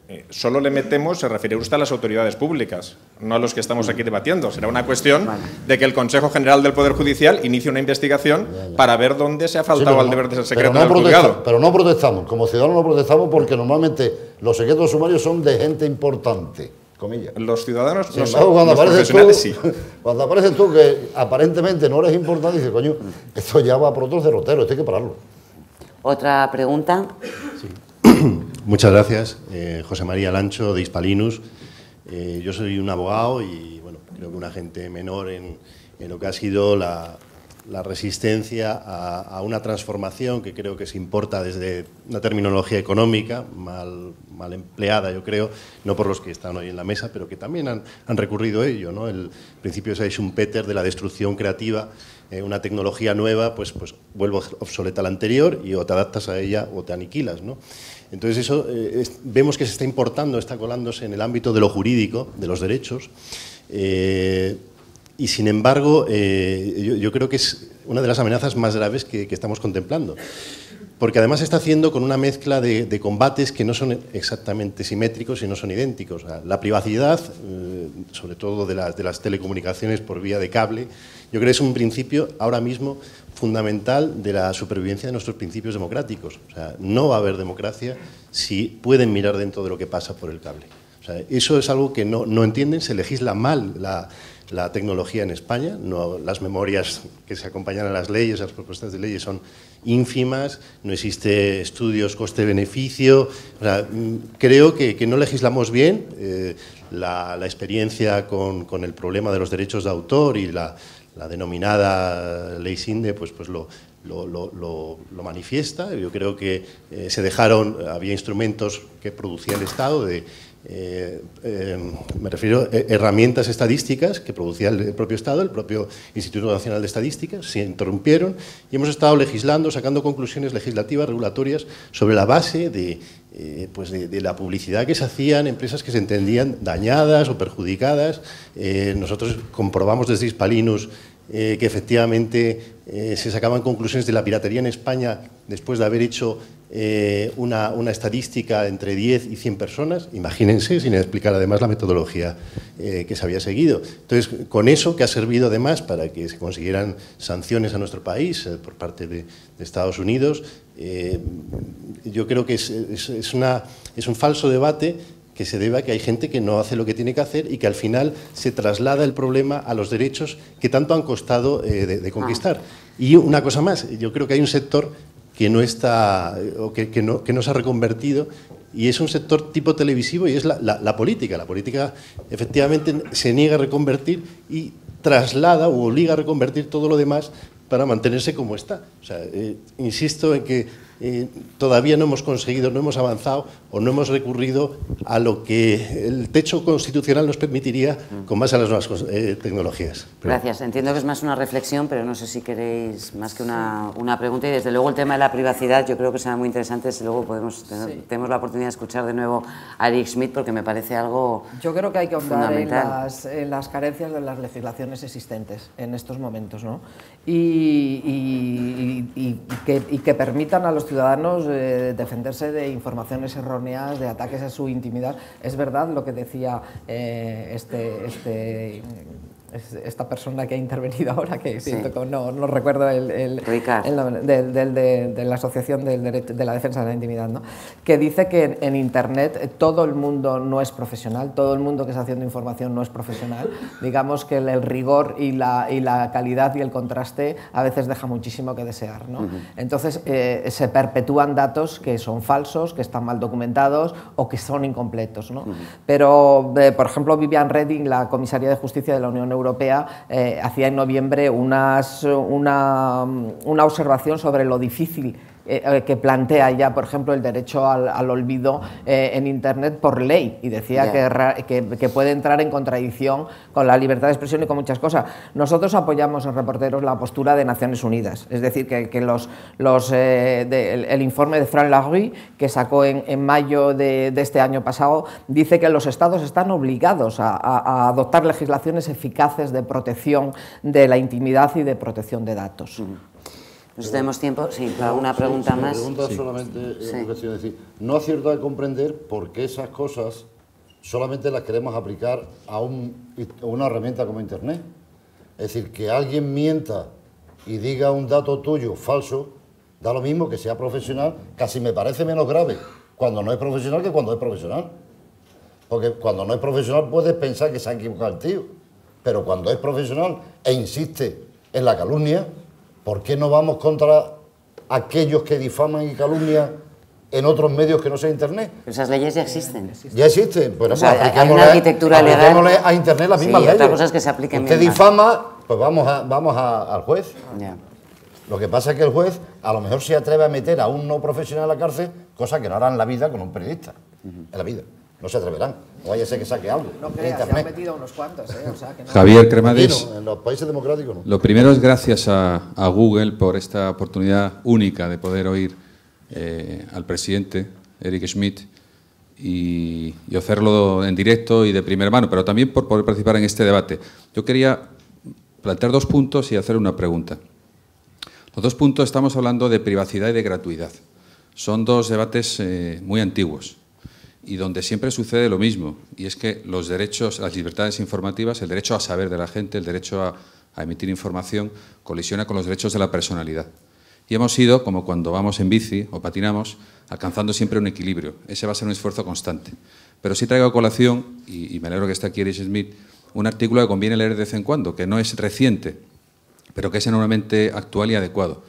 Eh, solo le metemos, se refiere usted a las autoridades públicas, no a los que estamos aquí debatiendo. Será una cuestión de que el Consejo General del Poder Judicial inicie una investigación para ver dónde se ha faltado al deber de secreto pero no Pero no protestamos, como ciudadanos no protestamos porque normalmente los secretos sumarios son de gente importante. Comillas. Los ciudadanos cuando los tú, sí. Cuando apareces tú que aparentemente no eres importante, dices, coño, esto ya va por otro derrotero, esto hay que pararlo. ¿Otra pregunta? Muchas gracias. Eh, José María Lancho, de Hispalinus. Eh, yo soy un abogado y bueno, creo que un agente menor en, en lo que ha sido la, la resistencia a, una transformación que creo que se importa desde una terminología económica mal, mal empleada, yo creo, no por los que están hoy en la mesa, pero que también han, han recurrido a ello. ¿no? El principio es un Schumpeter de la destrucción creativa eh, una tecnología nueva, pues, pues vuelvo obsoleta la anterior y o te adaptas a ella o te aniquilas. ¿no? Entonces eso eh, vemos que se está importando, está colándose en el ámbito de lo jurídico, de los derechos. Eh, y sin embargo, yo, creo que es una de las amenazas más graves que, estamos contemplando porque además se está haciendo con una mezcla de, combates que no son exactamente simétricos y no son idénticos. la privacidad, sobre todo de, de, las telecomunicaciones por vía de cable, yo creo que es un principio ahora mismo fundamental de la supervivencia de nuestros principios democráticos. O sea, no va a haber democracia si pueden mirar dentro de lo que pasa por el cable. O sea, eso es algo que no, entienden, se legisla mal la, tecnología en España, no, las memorias que se acompañan a las leyes, a las propuestas de leyes son ínfimas, no existe estudios coste-beneficio, creo que, no legislamos bien, eh, la, experiencia con el problema de los derechos de autor y la, la denominada ley SINDE, pues, pues lo, lo, lo, lo, manifiesta. Yo creo que eh, se dejaron, había instrumentos que producía el Estado de eh, eh, me refiero, a herramientas estadísticas que producía el propio Estado, el propio Instituto Nacional de Estadística, se interrumpieron y hemos estado legislando, sacando conclusiones legislativas, regulatorias, sobre la base de, eh, pues la publicidad que se hacían, empresas que se entendían dañadas o perjudicadas. nosotros comprobamos desde Hispalinos que efectivamente se sacaban conclusiones de la piratería en España después de haber hecho eh, una, estadística entre 10 y 100 personas, imagínense, sin explicar además la metodología eh, que se había seguido. Entonces, con eso que ha servido además para que se consiguieran sanciones a nuestro país eh, por parte de, Estados Unidos, yo creo que es, una, es un falso debate que se deba a que hay gente que no hace lo que tiene que hacer y que al final se traslada el problema a los derechos que tanto han costado de, conquistar. Ah. Y una cosa más, yo creo que hay un sector que no está o que, no, se ha reconvertido y es un sector tipo televisivo y es la, política. La política efectivamente se niega a reconvertir y traslada o obliga a reconvertir todo lo demás para mantenerse como está. O sea, eh, insisto en que eh, todavía no hemos conseguido, no hemos avanzado o no hemos recurrido a lo que el techo constitucional nos permitiría con base a las nuevas eh, tecnologías. Gracias. Entiendo que es más una reflexión, pero no sé si queréis más que una, pregunta. Y desde luego el tema de la privacidad yo creo que será muy interesante. si luego podemos tenemos la oportunidad de escuchar de nuevo a Eric Schmidt porque me parece algo Yo creo que hay que ahondar las, carencias de las legislaciones existentes en estos momentos ¿no? y, y que permitan a los ciudadanos eh, defenderse de informaciones erróneas, de ataques a su intimidad. Es verdad lo que decía eh, este, este esta persona que ha intervenido ahora, que no, recuerdo el, nombre, del, de, la Asociación de la Defensa de la Intimidad, ¿no? que dice que en, Internet todo el mundo no es profesional, todo el mundo que está haciendo información no es profesional. Digamos que el, rigor y la, calidad y el contraste a veces deja muchísimo que desear. ¿no? Entonces eh, se perpetúan datos que son falsos, que están mal documentados o que son incompletos. ¿no? Pero, eh, por ejemplo, Vivian Redding, la comisaria de justicia de la Unión Europea, Europea eh, hacía en noviembre una, una observación sobre lo difícil eh, eh, que plantea ya, por ejemplo, el derecho al, olvido eh, en Internet por ley y decía que, que, puede entrar en contradicción con la libertad de expresión y con muchas cosas. Nosotros apoyamos los Reporteros la postura de Naciones Unidas, es decir, que, el, informe de Fran Larry, que sacó en, mayo de, este año pasado, dice que los estados están obligados a, adoptar legislaciones eficaces de protección de la intimidad y de protección de datos. Nos tenemos tiempo, sí, para una pregunta más. Pregunta solamente eh, decir. No acierto a comprender por qué esas cosas solamente las queremos aplicar a, a una herramienta como Internet. Es decir, que alguien mienta y diga un dato tuyo falso, da lo mismo que sea profesional, casi me parece menos grave cuando no es profesional que cuando es profesional. Porque cuando no es profesional puedes pensar que se ha equivocado el tío. Pero cuando es profesional e insiste en la calumnia, ¿Por qué no vamos contra aquellos que difaman y calumnian en otros medios que no sea Internet? Esas leyes ya existen. Ya existen. Pues hay una arquitectura legal. a Internet las mismas sí, leyes. Otra cosa es que se apliquen Usted difama, pues vamos, vamos al juez. Lo que pasa es que el juez a lo mejor se atreve a meter a un no profesional a la cárcel, cosa que no hará en la vida con un periodista. En la vida no se atreverán. O vaya que saque algo. No creas, se han metido unos cuantos. Eh, Javier Cremades. en los países democráticos no. Lo primero es gracias a, Google por esta oportunidad única de poder oír eh, al presidente Eric Schmidt y, hacerlo en directo y de primera mano, pero también por poder participar en este debate. Yo quería plantear dos puntos y hacer una pregunta. Los dos puntos estamos hablando de privacidad y de gratuidad. Son dos debates eh, muy antiguos y donde siempre sucede lo mismo, y es que los derechos, las libertades informativas, el derecho a saber de la gente, el derecho a, emitir información, colisiona con los derechos de la personalidad. Y hemos ido, como cuando vamos en bici o patinamos, alcanzando siempre un equilibrio. Ese va a ser un esfuerzo constante. Pero sí traigo a colación, y, me alegro que esté aquí Erich Smith, un artículo que conviene leer de vez en cuando, que no es reciente, pero que es enormemente actual y adecuado,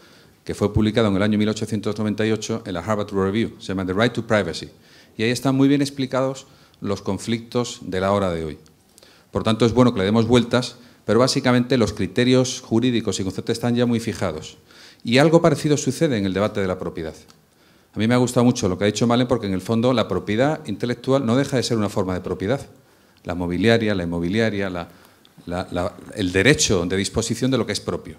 que fue publicado en el año 1898 en la Harvard Review, se llama The Right to Privacy, y ahí están muy bien explicados los conflictos de la hora de hoy. Por tanto, es bueno que le demos vueltas, pero básicamente los criterios jurídicos y conceptos están ya muy fijados. Y algo parecido sucede en el debate de la propiedad. A mí me ha gustado mucho lo que ha dicho Malen porque en el fondo la propiedad intelectual no deja de ser una forma de propiedad. La mobiliaria, la inmobiliaria, el derecho de disposición de lo que es propio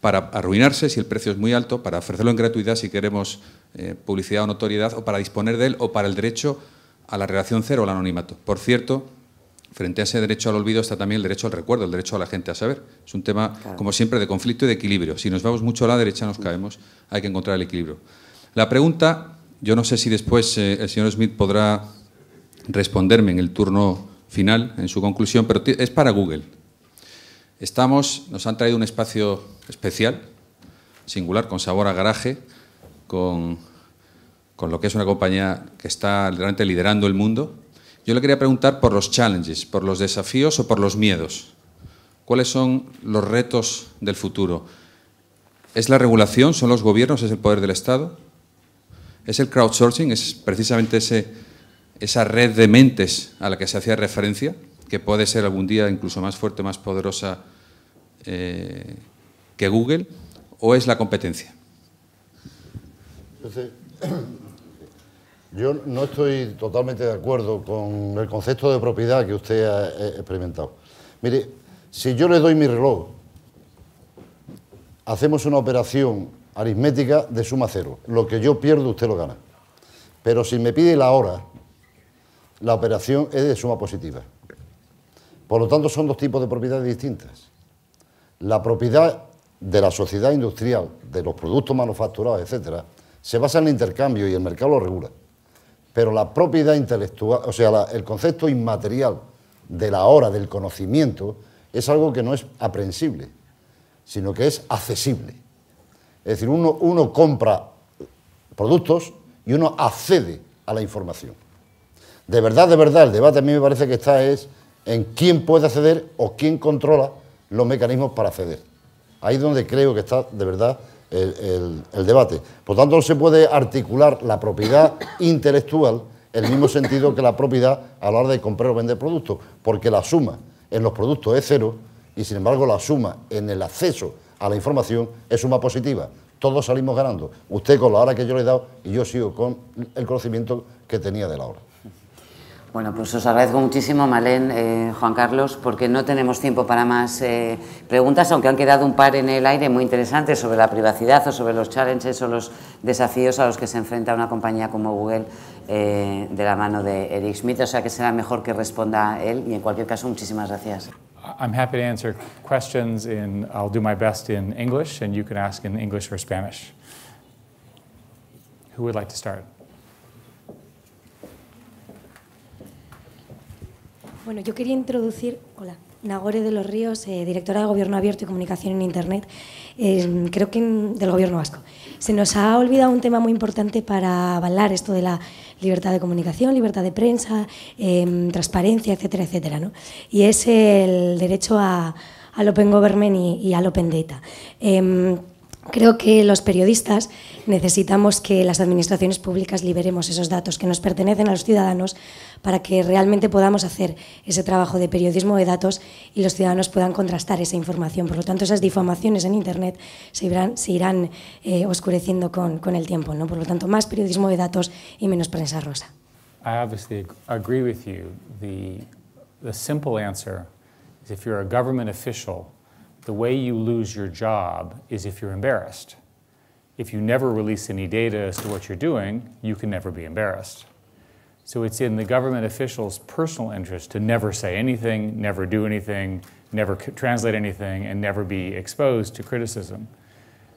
para arruinarse si el precio es muy alto, para ofrecerlo en gratuidad si queremos eh, publicidad o notoriedad, o para disponer de él, o para el derecho a la relación cero o al anonimato. Por cierto, frente a ese derecho al olvido está también el derecho al recuerdo, el derecho a la gente a saber. Es un tema, como siempre, de conflicto y de equilibrio. Si nos vamos mucho a la derecha, nos mm. caemos, hay que encontrar el equilibrio. La pregunta, yo no sé si después eh, el señor Smith podrá responderme en el turno final, en su conclusión, pero es para Google. Estamos, nos han traído un espacio especial, singular, con sabor a garaje, con, lo que es una compañía que está realmente liderando el mundo. Yo le quería preguntar por los challenges, por los desafíos o por los miedos. ¿Cuáles son los retos del futuro? ¿Es la regulación? ¿Son los gobiernos? ¿Es el poder del Estado? ¿Es el crowdsourcing? ¿Es precisamente ese, esa red de mentes a la que se hacía referencia, que puede ser algún día incluso más fuerte, más poderosa eh, que Google o es la competencia? yo no estoy totalmente de acuerdo con el concepto de propiedad que usted ha eh, experimentado. Mire, si yo le doy mi reloj, hacemos una operación aritmética de suma cero. Lo que yo pierdo, usted lo gana. Pero si me pide la hora, la operación es de suma positiva. Por lo tanto, son dos tipos de propiedades distintas. La propiedad de la sociedad industrial, de los productos manufacturados, etcétera, se basa en el intercambio y el mercado lo regula. Pero la propiedad intelectual, o sea, el concepto inmaterial de la hora, del conocimiento, es algo que no es aprensible, sino que es accesible. Es decir, uno, uno compra productos y uno accede a la información. De verdad, de verdad, el debate a mí me parece que está es en quién puede acceder o quién controla los mecanismos para acceder. Ahí es donde creo que está de verdad el, el debate. Por tanto, no se puede articular la propiedad intelectual en el mismo sentido que la propiedad a la hora de comprar o vender productos, porque la suma en los productos es cero y sin embargo la suma en el acceso a la información es suma positiva. Todos salimos ganando. Usted con la hora que yo le he dado y yo sigo con el conocimiento que tenía de la hora. Bueno, pues os agradezco muchísimo, Malen, eh, Juan Carlos, porque no tenemos tiempo para más eh, preguntas, aunque han quedado un par en el aire muy interesantes sobre la privacidad o sobre los challenges o los desafíos a los que se enfrenta una compañía como Google eh, de la mano de Eric Schmidt. O sea que será mejor que responda él y en cualquier caso, muchísimas gracias. I'm happy to answer questions in, I'll do my best in English and you can ask in English or Spanish. Who would like to start? Bueno, yo quería introducir. Hola. Nagore de los Ríos, eh, directora de Gobierno Abierto y Comunicación en Internet, eh, creo que del Gobierno Vasco. Se nos ha olvidado un tema muy importante para avalar esto de la libertad de comunicación, libertad de prensa, eh, transparencia, etcétera, etcétera. ¿no? Y es el derecho al Open Government y, y al Open Data. Em, Creo que los periodistas necesitamos que las administraciones públicas liberemos esos datos que nos pertenecen a los ciudadanos para que realmente podamos hacer ese trabajo de periodismo de datos y los ciudadanos puedan contrastar esa información. Por lo tanto, esas difamaciones en Internet se irán, eh, oscureciendo con, el tiempo. ¿no? Por lo tanto, más periodismo de datos y menos prensa rosa. I agree with you. The, the simple answer is if you're a government the way you lose your job is if you're embarrassed. If you never release any data as to what you're doing, you can never be embarrassed. So it's in the government official's personal interest to never say anything, never do anything, never translate anything, and never be exposed to criticism.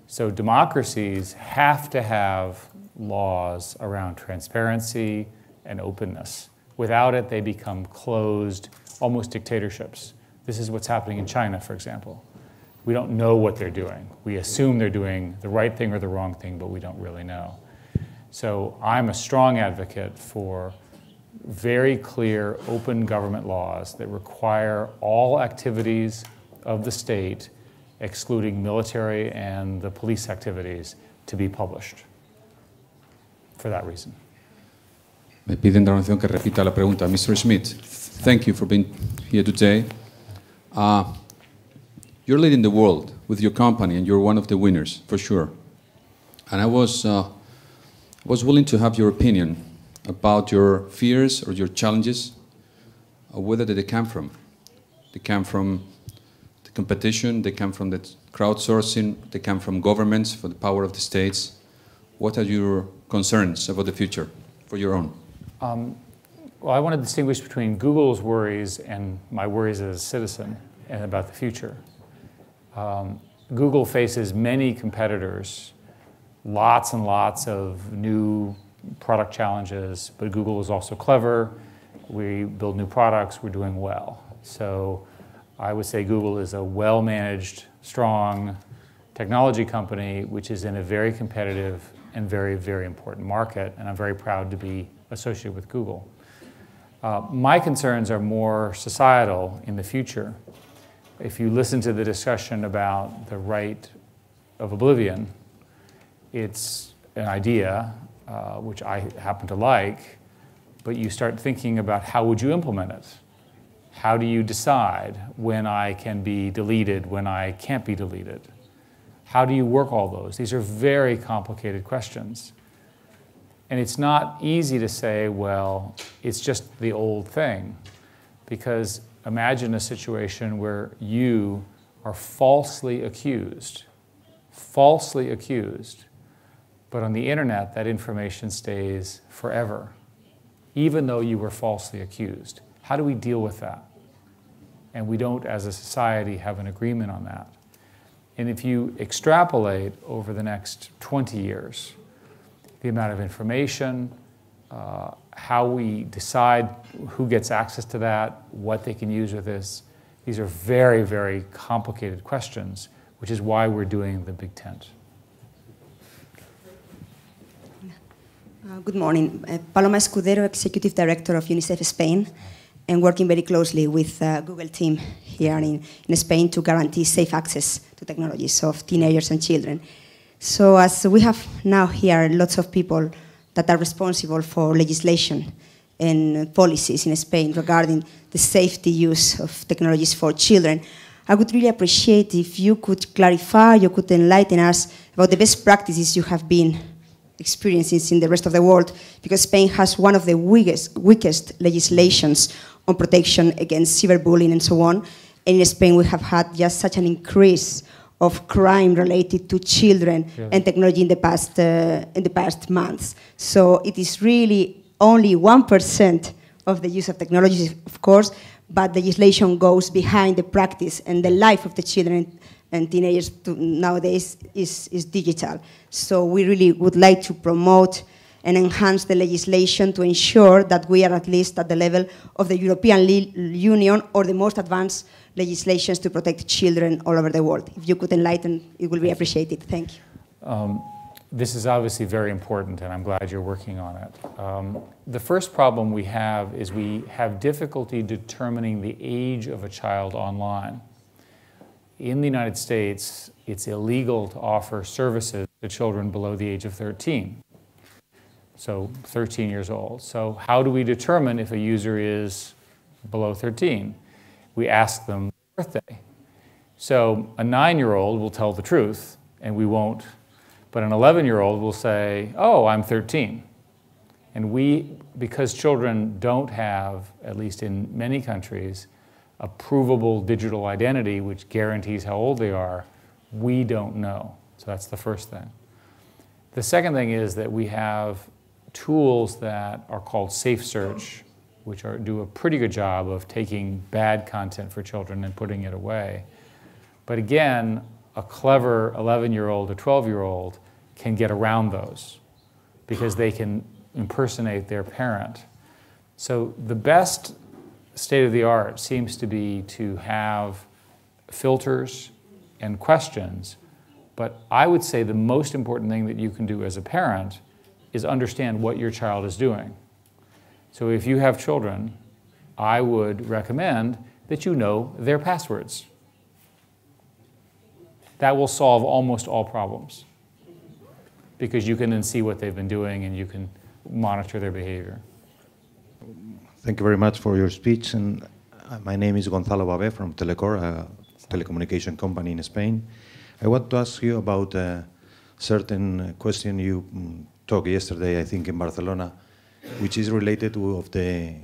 So democracies have to have laws around transparency and openness. Without it, they become closed, almost dictatorships. This is what's happening in China, for example we don't know what they're doing. We assume they're doing the right thing or the wrong thing, but we don't really know. So I'm a strong advocate for very clear, open government laws that require all activities of the state, excluding military and the police activities, to be published for that reason. Me piden la que repita la pregunta. Mr. Schmidt, thank you for being here today. Uh, you're leading the world with your company and you're one of the winners for sure. And I was, uh, was willing to have your opinion about your fears or your challenges, or uh, whether they come from. They come from the competition, they come from the crowdsourcing, they come from governments, for the power of the states. What are your concerns about the future for your own? Um, well, I want to distinguish between Google's worries and my worries as a citizen and about the future. Um, Google faces many competitors, lots and lots of new product challenges, but Google is also clever. We build new products, we're doing well. So I would say Google is a well managed, strong technology company, which is in a very competitive and very, very important market. And I'm very proud to be associated with Google. Uh, my concerns are more societal in the future if you listen to the discussion about the right of oblivion, it's an idea uh, which I happen to like, but you start thinking about how would you implement it? How do you decide when I can be deleted, when I can't be deleted? How do you work all those? These are very complicated questions. And it's not easy to say, well, it's just the old thing, because imagine a situation where you are falsely accused, falsely accused, but on the internet that information stays forever, even though you were falsely accused. How do we deal with that? And we don't, as a society, have an agreement on that. And if you extrapolate over the next 20 years, the amount of information, uh, how we decide who gets access to that, what they can use with this. These are very, very complicated questions, which is why we're doing the big tent. Uh, good morning. Uh, Paloma Escudero, Executive Director of UNICEF Spain, and working very closely with uh, Google team here in, in Spain to guarantee safe access to technologies of teenagers and children. So as we have now here lots of people that are responsible for legislation and policies in Spain regarding the safety use of technologies for children. I would really appreciate if you could clarify, you could enlighten us about the best practices you have been experiencing in the rest of the world, because Spain has one of the weakest, weakest legislations on protection against cyberbullying and so on. And in Spain, we have had just such an increase of crime related to children yeah. and technology in the past uh, in the past months. So it is really only one percent of the use of technologies, of course, but legislation goes behind the practice and the life of the children and teenagers nowadays is, is digital. So we really would like to promote and enhance the legislation to ensure that we are at least at the level of the European Union or the most advanced legislations to protect children all over the world. If you could enlighten, it would be appreciated. Thank you. Um, this is obviously very important, and I'm glad you're working on it. Um, the first problem we have is we have difficulty determining the age of a child online. In the United States, it's illegal to offer services to children below the age of 13 so 13 years old. So how do we determine if a user is below 13? we ask them birthday. So a nine-year-old will tell the truth, and we won't. But an 11-year-old will say, oh, I'm 13. And we, because children don't have, at least in many countries, a provable digital identity which guarantees how old they are, we don't know. So that's the first thing. The second thing is that we have tools that are called safe search which are, do a pretty good job of taking bad content for children and putting it away. But again, a clever 11 year old or 12 year old can get around those because they can impersonate their parent. So the best state of the art seems to be to have filters and questions. But I would say the most important thing that you can do as a parent is understand what your child is doing. So if you have children, I would recommend that you know their passwords. That will solve almost all problems because you can then see what they've been doing and you can monitor their behavior. Thank you very much for your speech. And uh, my name is Gonzalo Babe from Telecor, a telecommunication company in Spain. I want to ask you about a certain question you mm, talked yesterday, I think, in Barcelona which is related to of the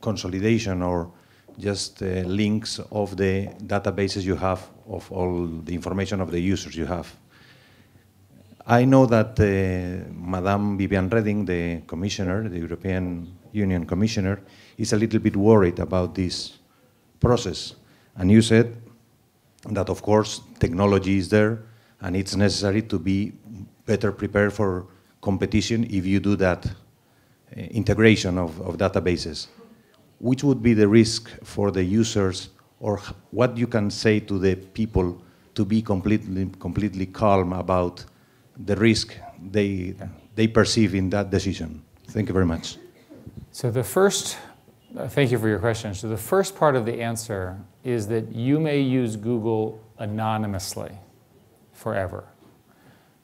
consolidation or just uh, links of the databases you have of all the information of the users you have. I know that uh, Madame Vivian Redding, the commissioner, the European Union commissioner, is a little bit worried about this process. And you said that, of course, technology is there and it's necessary to be better prepared for competition if you do that integration of, of databases, which would be the risk for the users or what you can say to the people to be completely, completely calm about the risk they, they perceive in that decision? Thank you very much. So the first, uh, thank you for your question. So the first part of the answer is that you may use Google anonymously forever.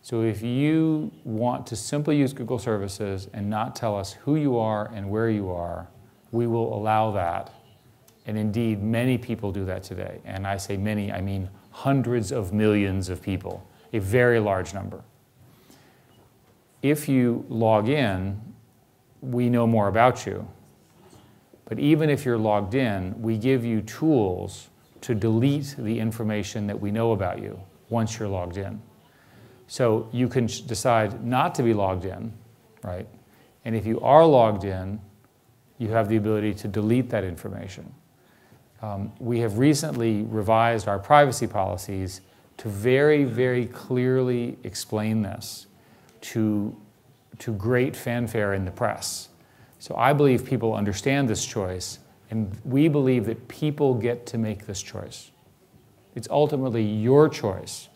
So if you want to simply use Google services and not tell us who you are and where you are, we will allow that. And indeed, many people do that today. And I say many, I mean hundreds of millions of people, a very large number. If you log in, we know more about you. But even if you're logged in, we give you tools to delete the information that we know about you once you're logged in. So you can decide not to be logged in, right? And if you are logged in, you have the ability to delete that information. Um, we have recently revised our privacy policies to very, very clearly explain this to, to great fanfare in the press. So I believe people understand this choice, and we believe that people get to make this choice. It's ultimately your choice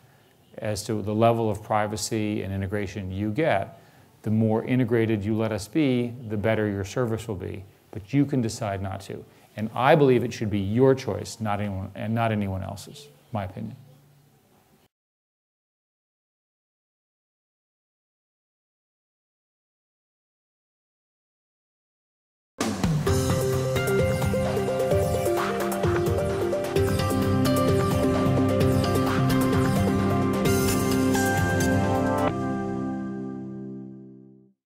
as to the level of privacy and integration you get, the more integrated you let us be, the better your service will be. But you can decide not to. And I believe it should be your choice, not anyone, and not anyone else's, my opinion.